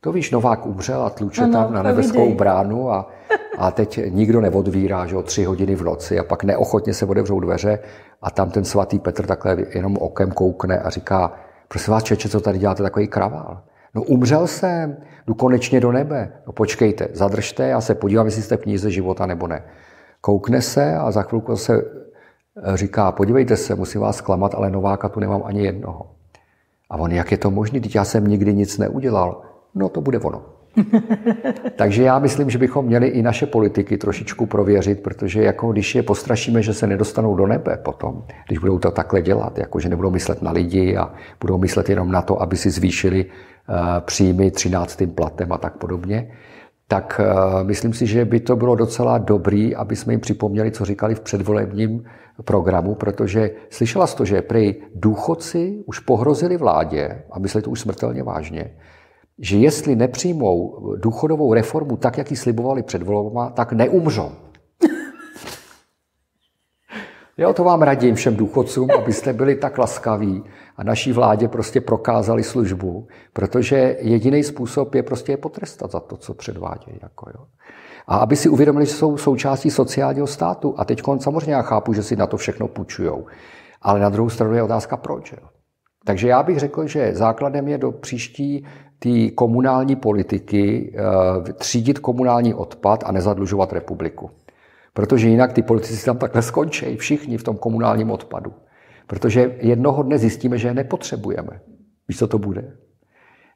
To víš, Novák umřel a tluče ano, tam na nebeskou vidí. bránu a, a teď nikdo neodvírá, že o tři hodiny v noci a pak neochotně se odevřou dveře a tam ten svatý Petr takhle jenom okem koukne a říká, prosím vás čeče, co tady děláte takový kravál? No umřel jsem, jdu konečně do nebe. No počkejte, zadržte, já se podívám, jestli jste v knize života nebo ne. Koukne se a za chvilku se eh, říká, podívejte se, musím vás klamat, ale Nováka tu nemám ani jednoho. A on, jak je to možné, teď já jsem nikdy nic neudělal no to bude ono. Takže já myslím, že bychom měli i naše politiky trošičku prověřit, protože jako když je postrašíme, že se nedostanou do nebe potom, když budou to takhle dělat, jako že nebudou myslet na lidi a budou myslet jenom na to, aby si zvýšili eh, příjmy 13. platem a tak podobně, tak eh, myslím si, že by to bylo docela dobrý, aby jsme jim připomněli, co říkali v předvolebním programu, protože slyšela jsi to, že prej důchodci už pohrozili vládě, a mysleli to už smrtelně vážně, že jestli nepřijmou důchodovou reformu tak, jak ji slibovali před volbama, tak neumřou. Jo, to vám radím všem důchodcům, abyste byli tak laskaví a naší vládě prostě prokázali službu, protože jediný způsob je prostě je potrestat za to, co předvádějí. Jako, jo. A aby si uvědomili, že jsou součástí sociálního státu. A teď samozřejmě já chápu, že si na to všechno půjčujou. Ale na druhou stranu je otázka, proč. Jo. Takže já bych řekl, že základem je do příští té komunální politiky eh, třídit komunální odpad a nezadlužovat republiku. Protože jinak ty politici tam takhle skončí, všichni v tom komunálním odpadu. Protože jednoho dne zjistíme, že je nepotřebujeme. Víš, co to bude?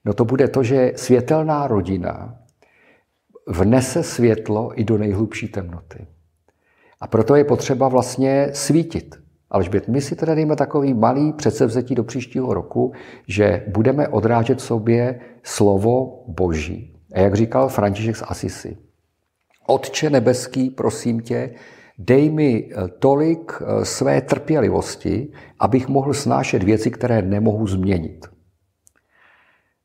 No to bude to, že světelná rodina vnese světlo i do nejhlubší temnoty. A proto je potřeba vlastně svítit. Alžbět, my si teda dejme takový malý předsevzetí do příštího roku, že budeme odrážet sobě slovo Boží. A jak říkal František z Asisi, Otče nebeský, prosím tě, dej mi eh, tolik eh, své trpělivosti, abych mohl snášet věci, které nemohu změnit.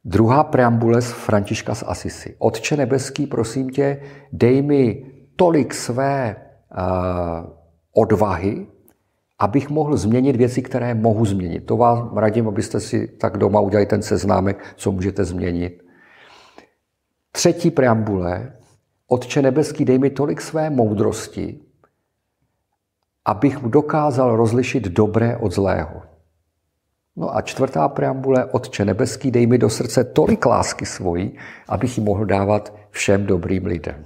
Druhá preambule z Františka z Asisi. Otče nebeský, prosím tě, dej mi tolik své uh, odvahy, abych mohl změnit věci, které mohu změnit. To vám radím, abyste si tak doma udělali ten seznámek, co můžete změnit. Třetí preambule. Otče nebeský, dej mi tolik své moudrosti, abych dokázal rozlišit dobré od zlého. No a čtvrtá preambule, Otče nebeský, dej mi do srdce tolik lásky svojí, abych ji mohl dávat všem dobrým lidem.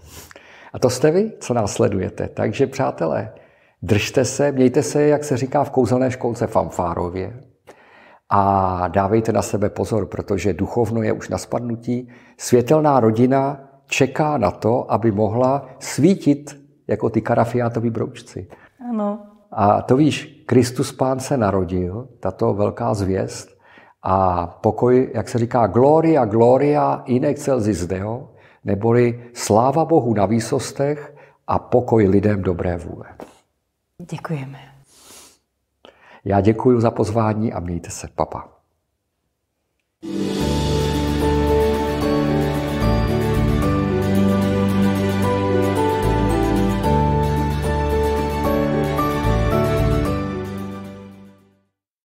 A to jste vy, co následujete. Takže, přátelé, Držte se, mějte se, jak se říká v kouzelné školce, fanfárově. A dávejte na sebe pozor, protože duchovno je už na spadnutí. Světelná rodina čeká na to, aby mohla svítit jako ty karafiátoví broučci. Ano. A to víš, Kristus Pán se narodil, tato velká zvěst, a pokoj, jak se říká, gloria, gloria in excelsis Deo, neboli sláva Bohu na výsostech a pokoj lidem dobré vůle. Děkujeme. Já děkuji za pozvání a mějte se, papa. thank